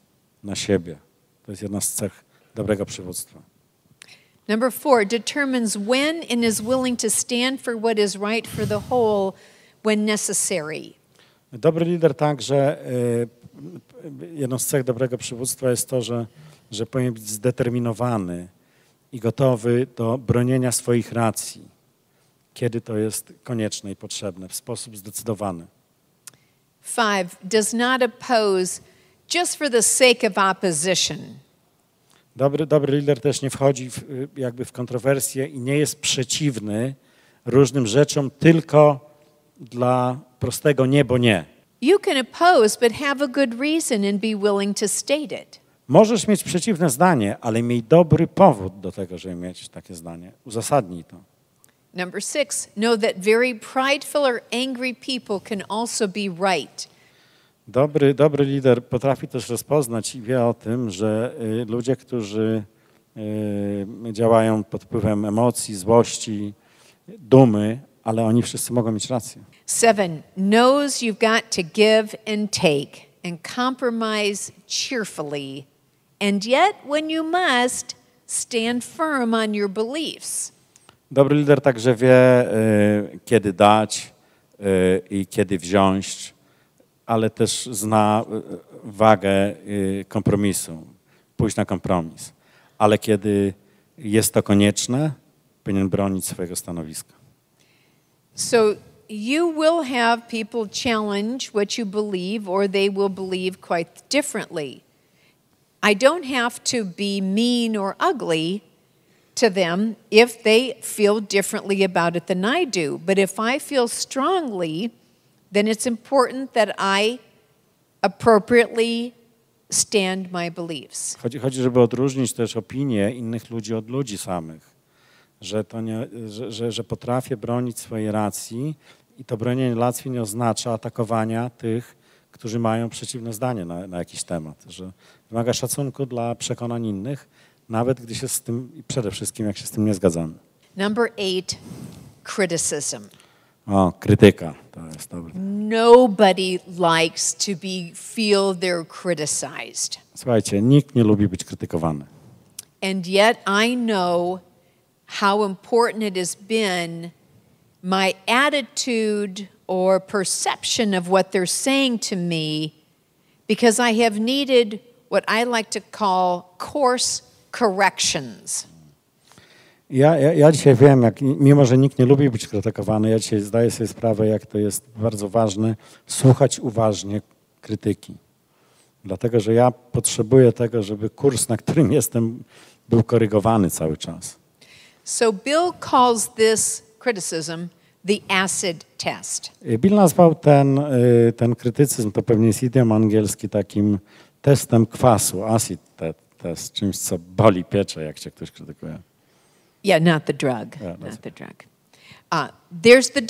na siebie. To jest jedna z cech dobrego przywództwa. Number four, determines when and is willing to stand for what is right for the whole when necessary. Dobry lider także, e, jedną z cech dobrego przywództwa jest to, że, że powinien być zdeterminowany i gotowy do bronienia swoich racji, kiedy to jest konieczne i potrzebne, w sposób zdecydowany. 5 does not oppose just for the sake of opposition. Dobry, dobry lider też nie wchodzi w, y, jakby w kontrowersje i nie jest przeciwny różnym rzeczom tylko dla prostego nie, bo nie. You can oppose, but have a good reason and be willing to state it. Możesz mieć przeciwne zdanie, ale miej dobry powód do tego, żeby mieć takie zdanie. Uzasadnij to. Number six, know that very prideful or angry people can also be right. Dobry, dobry lider potrafi też rozpoznać i wie o tym, że y, ludzie, którzy y, działają pod wpływem emocji, złości, dumy, ale oni wszyscy mogą mieć rację. Seven, knows you've got to give and take and compromise cheerfully, and yet when you must, stand firm on your beliefs. Dobry lider także wie, y, kiedy dać y, i kiedy wziąć, ale też zna y, wagę kompromisu, pójść na kompromis. Ale kiedy jest to konieczne, powinien bronić swojego stanowiska. So you will have people challenge what you believe, or they will believe quite differently. I don't have to be mean or ugly to them if they feel differently about it than I do. But if I feel strongly, then it's important that I appropriately stand my beliefs. Chodzi, chodzi żeby odróżnić też opinie innych ludzi od ludzi samych. Że, to nie, że, że, że potrafię bronić swojej racji i to bronienie racji nie oznacza atakowania tych, którzy mają przeciwne zdanie na, na jakiś temat. Że wymaga szacunku dla przekonań innych, nawet gdy się z tym i przede wszystkim jak się z tym nie zgadzamy. Number eight, criticism. O, krytyka, to jest dobre. Nobody likes to be feel they're criticized. Słuchajcie, nikt nie lubi być krytykowany. And yet I know how important it has been my attitude or perception of what they're saying to me because I have needed what I like to call course corrections. Ja, ja, ja dzisiaj wiem, jak, mimo że nikt nie lubi być krytykowany, ja dzisiaj zdaję sobie sprawę, jak to jest bardzo ważne słuchać uważnie krytyki. Dlatego, że ja potrzebuję tego, żeby kurs, na którym jestem, był korygowany cały czas. So Bill calls this criticism the acid test. Y, Bill nazwał ten, y, ten krytycyzm, to pewnie jest idiom angielski, takim testem kwasu, acid to jest czymś, co boli piecze, jak cię ktoś krytykuje. Yeah, not the drug. Yeah, not the drug. Uh, there's the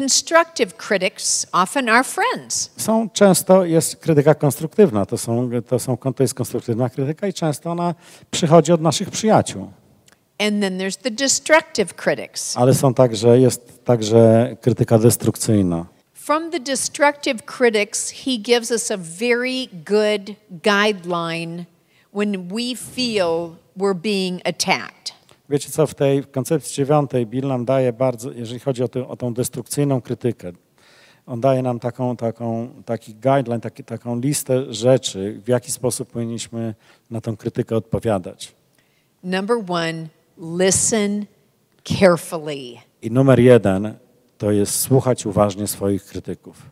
constructive critics, often our friends. Są często jest krytyka konstruktywna, to są to są to jest konstruktywna krytyka i często ona przychodzi od naszych przyjaciół. And then there's the destructive critics. Ale są także jest także krytyka destrukcyjna. From the destructive critics, he gives us a very good guideline when we feel we're being attacked. Wiecie co, w tej koncepcji dziewiątej Bill nam daje bardzo, jeżeli chodzi o, o tą destrukcyjną krytykę, on daje nam taką, taką, taki guideline, taki, taką listę rzeczy, w jaki sposób powinniśmy na tą krytykę odpowiadać. Number one, listen carefully. I numer jeden to jest słuchać uważnie swoich krytyków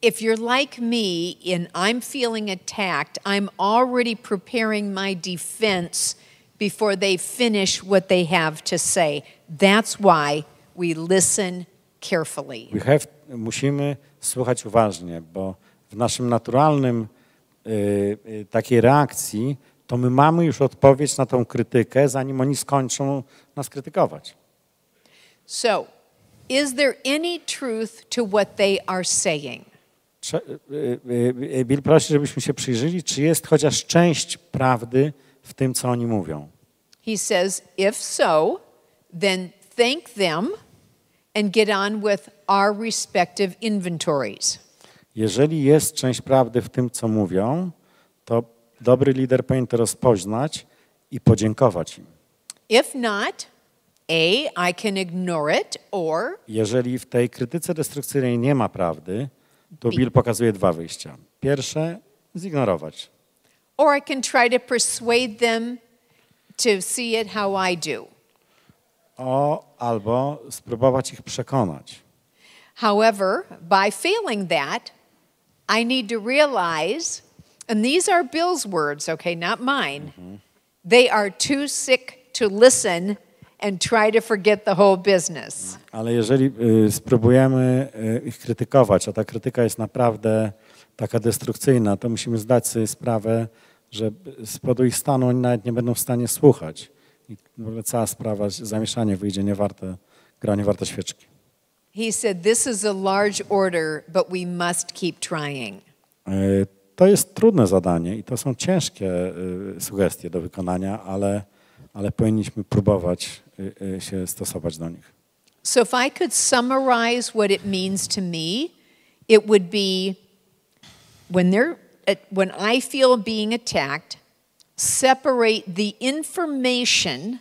if you're like me and I'm feeling attacked, I'm already preparing my defense before they finish what they have to say. That's why we listen carefully. We have, musimy słuchać uważnie, bo w naszym naturalnym y, y, takiej reakcji to my mamy już odpowiedź na tą krytykę, zanim oni skończą nas krytykować. So, is there any truth to what they are saying? Y, y, y, Bill prosi, żebyśmy się przyjrzeli, czy jest chociaż część prawdy w tym, co oni mówią. He says, if so, then thank them and get on with our respective inventories. Jeżeli jest część prawdy w tym, co mówią, to dobry lider powinien to rozpoznać i podziękować im. If not, A, I can ignore it, or... Jeżeli w tej krytyce destrukcyjnej nie ma prawdy, tu Bill pokazuje dwa wyjścia. Pierwsze, zignorować. Or I can try to persuade them to see it how I do. O, albo spróbować ich przekonać. However, by failing that, I need to realize, and these are Bill's words, okay, not mine. Mm -hmm. They are too sick to listen and try to forget the whole business. Ale jeżeli y, spróbujemy y, ich krytykować, a ta krytyka jest naprawdę taka destrukcyjna, to musimy zdać sobie sprawę, że z powodu ich stanu oni nawet nie będą w stanie słuchać. I w ogóle cała sprawa, zamieszanie wyjdzie niewarte, gra niewarte świeczki. He said, this is a large order, but we must keep trying. Y, to jest trudne zadanie i to są ciężkie y, sugestie do wykonania, ale ale powinniśmy próbować Y, y, się stosować do nich. So if I could summarize what it means to me, it would be when they're uh, when I feel being attacked, separate the information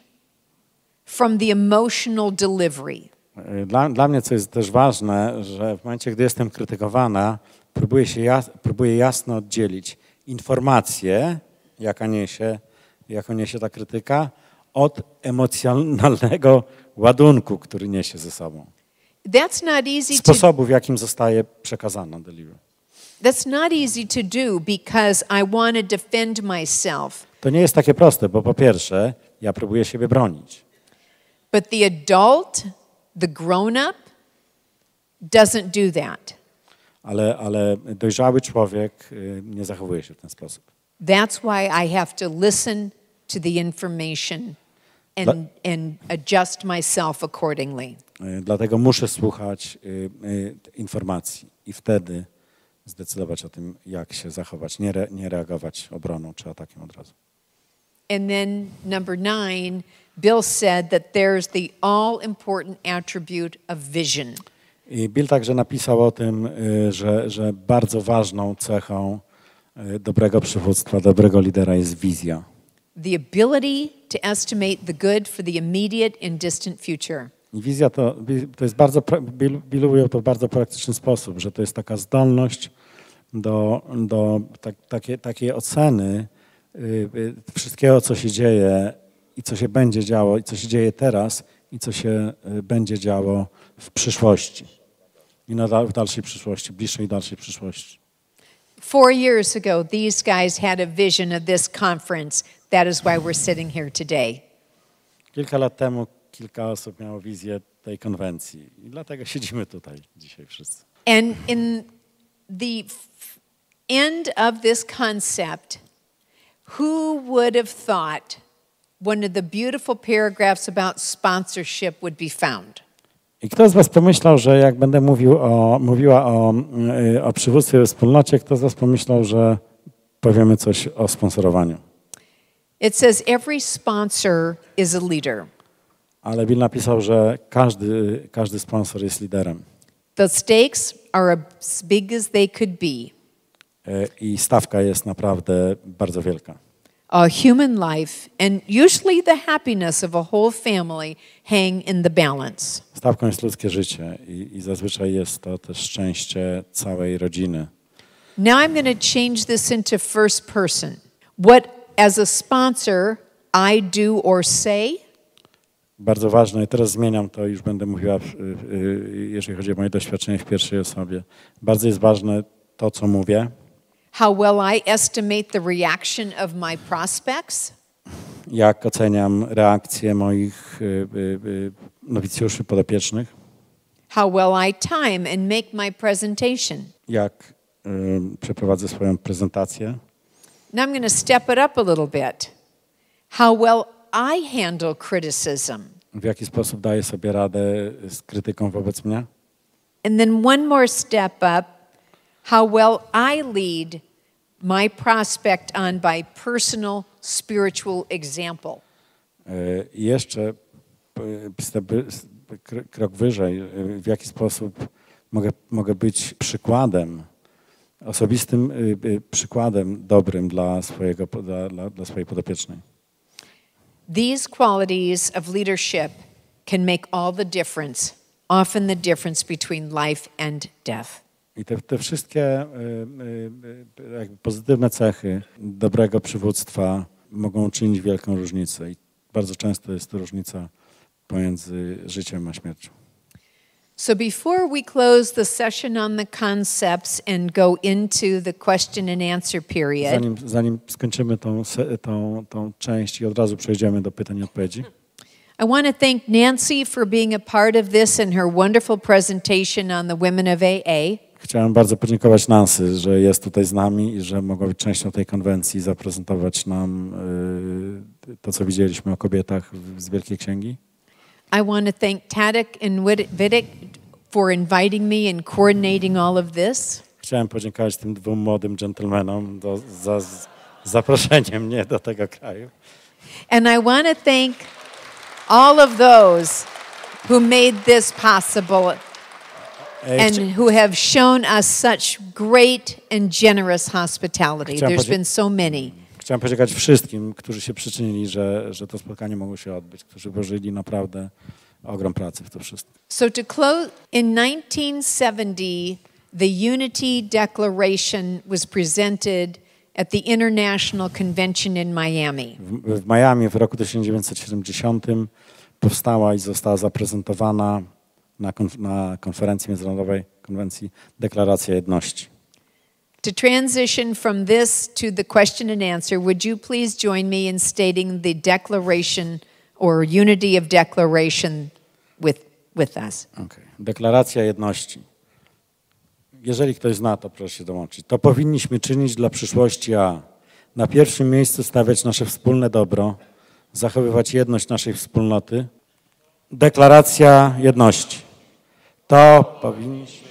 from the emotional delivery. Y, dla, dla mnie, co jest też ważne, że w momencie, gdy jestem krytykowana, próbuję, się jas, próbuję jasno oddzielić informację, jaka niesie, jaką niesie ta krytyka, od emocjonalnego ładunku, który niesie ze sobą. Sposobu, w jakim zostaje przekazana delivery. That's not easy to do because I want to defend myself. To nie jest takie proste, bo po pierwsze, ja próbuję siebie bronić. But the adult, the grown up doesn't do that. Ale, ale dojrzały człowiek y, nie zachowuje się w ten sposób. That's why I have to listen to the information and, and adjust myself accordingly. E, dlatego muszę słuchać y, y, informacji i wtedy zdecydować o tym, jak się zachować, nie, re, nie reagować obroną czy atakiem od razu. And then number nine, Bill said that there's the all-important attribute of vision. I Bill także napisał o tym, że, że bardzo ważną cechą dobrego przywództwa, dobrego lidera jest wizja the ability to estimate the good for the immediate and distant future. I wizja to, to jest bardzo, Bill ujął to w bardzo praktyczny sposób, że to jest taka zdolność do, do tak, takie, takiej oceny yy, wszystkiego, co się dzieje i co się będzie działo, i co się dzieje teraz, i co się y, będzie działo w przyszłości. I na, w dalszej przyszłości, bliższej i dalszej przyszłości. Four years ago, these guys had a vision of this conference. That is why we're sitting here today. Kilka lat temu kilka osób miało wizję tej konwencji i dlatego siedzimy tutaj dzisiaj wszyscy. And in the end of this concept, who would have thought one of the beautiful paragraphs about sponsorship would be found? I kto z was pomyślał, że jak będę mówił o, mówiła o, y, o przywództwie wspólnocie, kto z was pomyślał, że powiemy coś o sponsorowaniu? It says every sponsor is a leader. Ale Bill napisał, że każdy, każdy sponsor jest liderem. The stakes are as big as they could be. E, I stawka jest naprawdę bardzo wielka. A human life and usually the happiness of a whole family hang in the balance. Stawką jest ludzkie życie i, i zazwyczaj jest to też szczęście całej rodziny. Now I'm going to change this into first person. What as a sponsor, I do or say. Bardzo ważne, teraz zmieniam to, już będę mówiła, jeżeli chodzi o moje doświadczenie w pierwszej osobie. Bardzo jest ważne to, co mówię. How well I estimate the reaction of my prospects. Jak oceniam reakcję moich y, y, y, nowicjuszy podopiecznych. How well I time and make my presentation. Jak przeprowadzę swoją prezentację. Now I'm going to step it up a little bit. How well I handle criticism. W jaki sposób daję sobie radę z krytyką wobec mnie? And then one more step up. How well I lead my prospect on by personal spiritual example. E, jeszcze krok wyżej, e, w jaki sposób mogę, mogę być przykładem osobistym y, y, przykładem dobrym dla, swojego, dla, dla swojej podopiecznej. These qualities of leadership can make all the difference, often the difference between life and death. I te, te wszystkie y, pozytywne cechy dobrego przywództwa mogą czynić wielką różnicę. I bardzo często jest to różnica pomiędzy życiem a śmiercią. So, before we close the session on the concepts and go into the question and answer period, zanim, zanim skończymy tą, tą, tą część i od razu przejdziemy do pytań i odpowiedzi, I want to thank Nancy for being a part of this and her wonderful presentation on the women of AA. Chciałem bardzo podziękować Nancy, że jest tutaj z nami i że mogła być częścią tej konwencji i zaprezentować nam y, to, co widzieliśmy o kobietach z Wielkiej Księgi. I want to thank Tadek and Vidic for inviting me and coordinating all of this. Chciałem podziękować tym dwóm młodym dżentelmenom do, za zaproszenie mnie do tego kraju. And I want to thank all of those who made this possible and who have shown us such great and generous hospitality. There's been so many. Chciałem podziękować wszystkim, którzy się przyczynili, że, że to spotkanie mogło się odbyć, którzy włożyli naprawdę ogrom pracy w to wszystko. So to close in 1970 the Unity Declaration was presented at the International Convention in Miami. W, w Miami w roku 1970 powstała i została zaprezentowana na, konf na konferencji międzynarodowej konwencji Deklaracja Jedności. To transition from this to the question and answer, would you please join me in stating the declaration or unity of declaration with, with us. Okay. Deklaracja jedności. Jeżeli ktoś zna, to proszę się dołączyć. To powinniśmy czynić dla przyszłości A. Na pierwszym miejscu stawiać nasze wspólne dobro, zachowywać jedność naszej wspólnoty. Deklaracja jedności. To powinniśmy.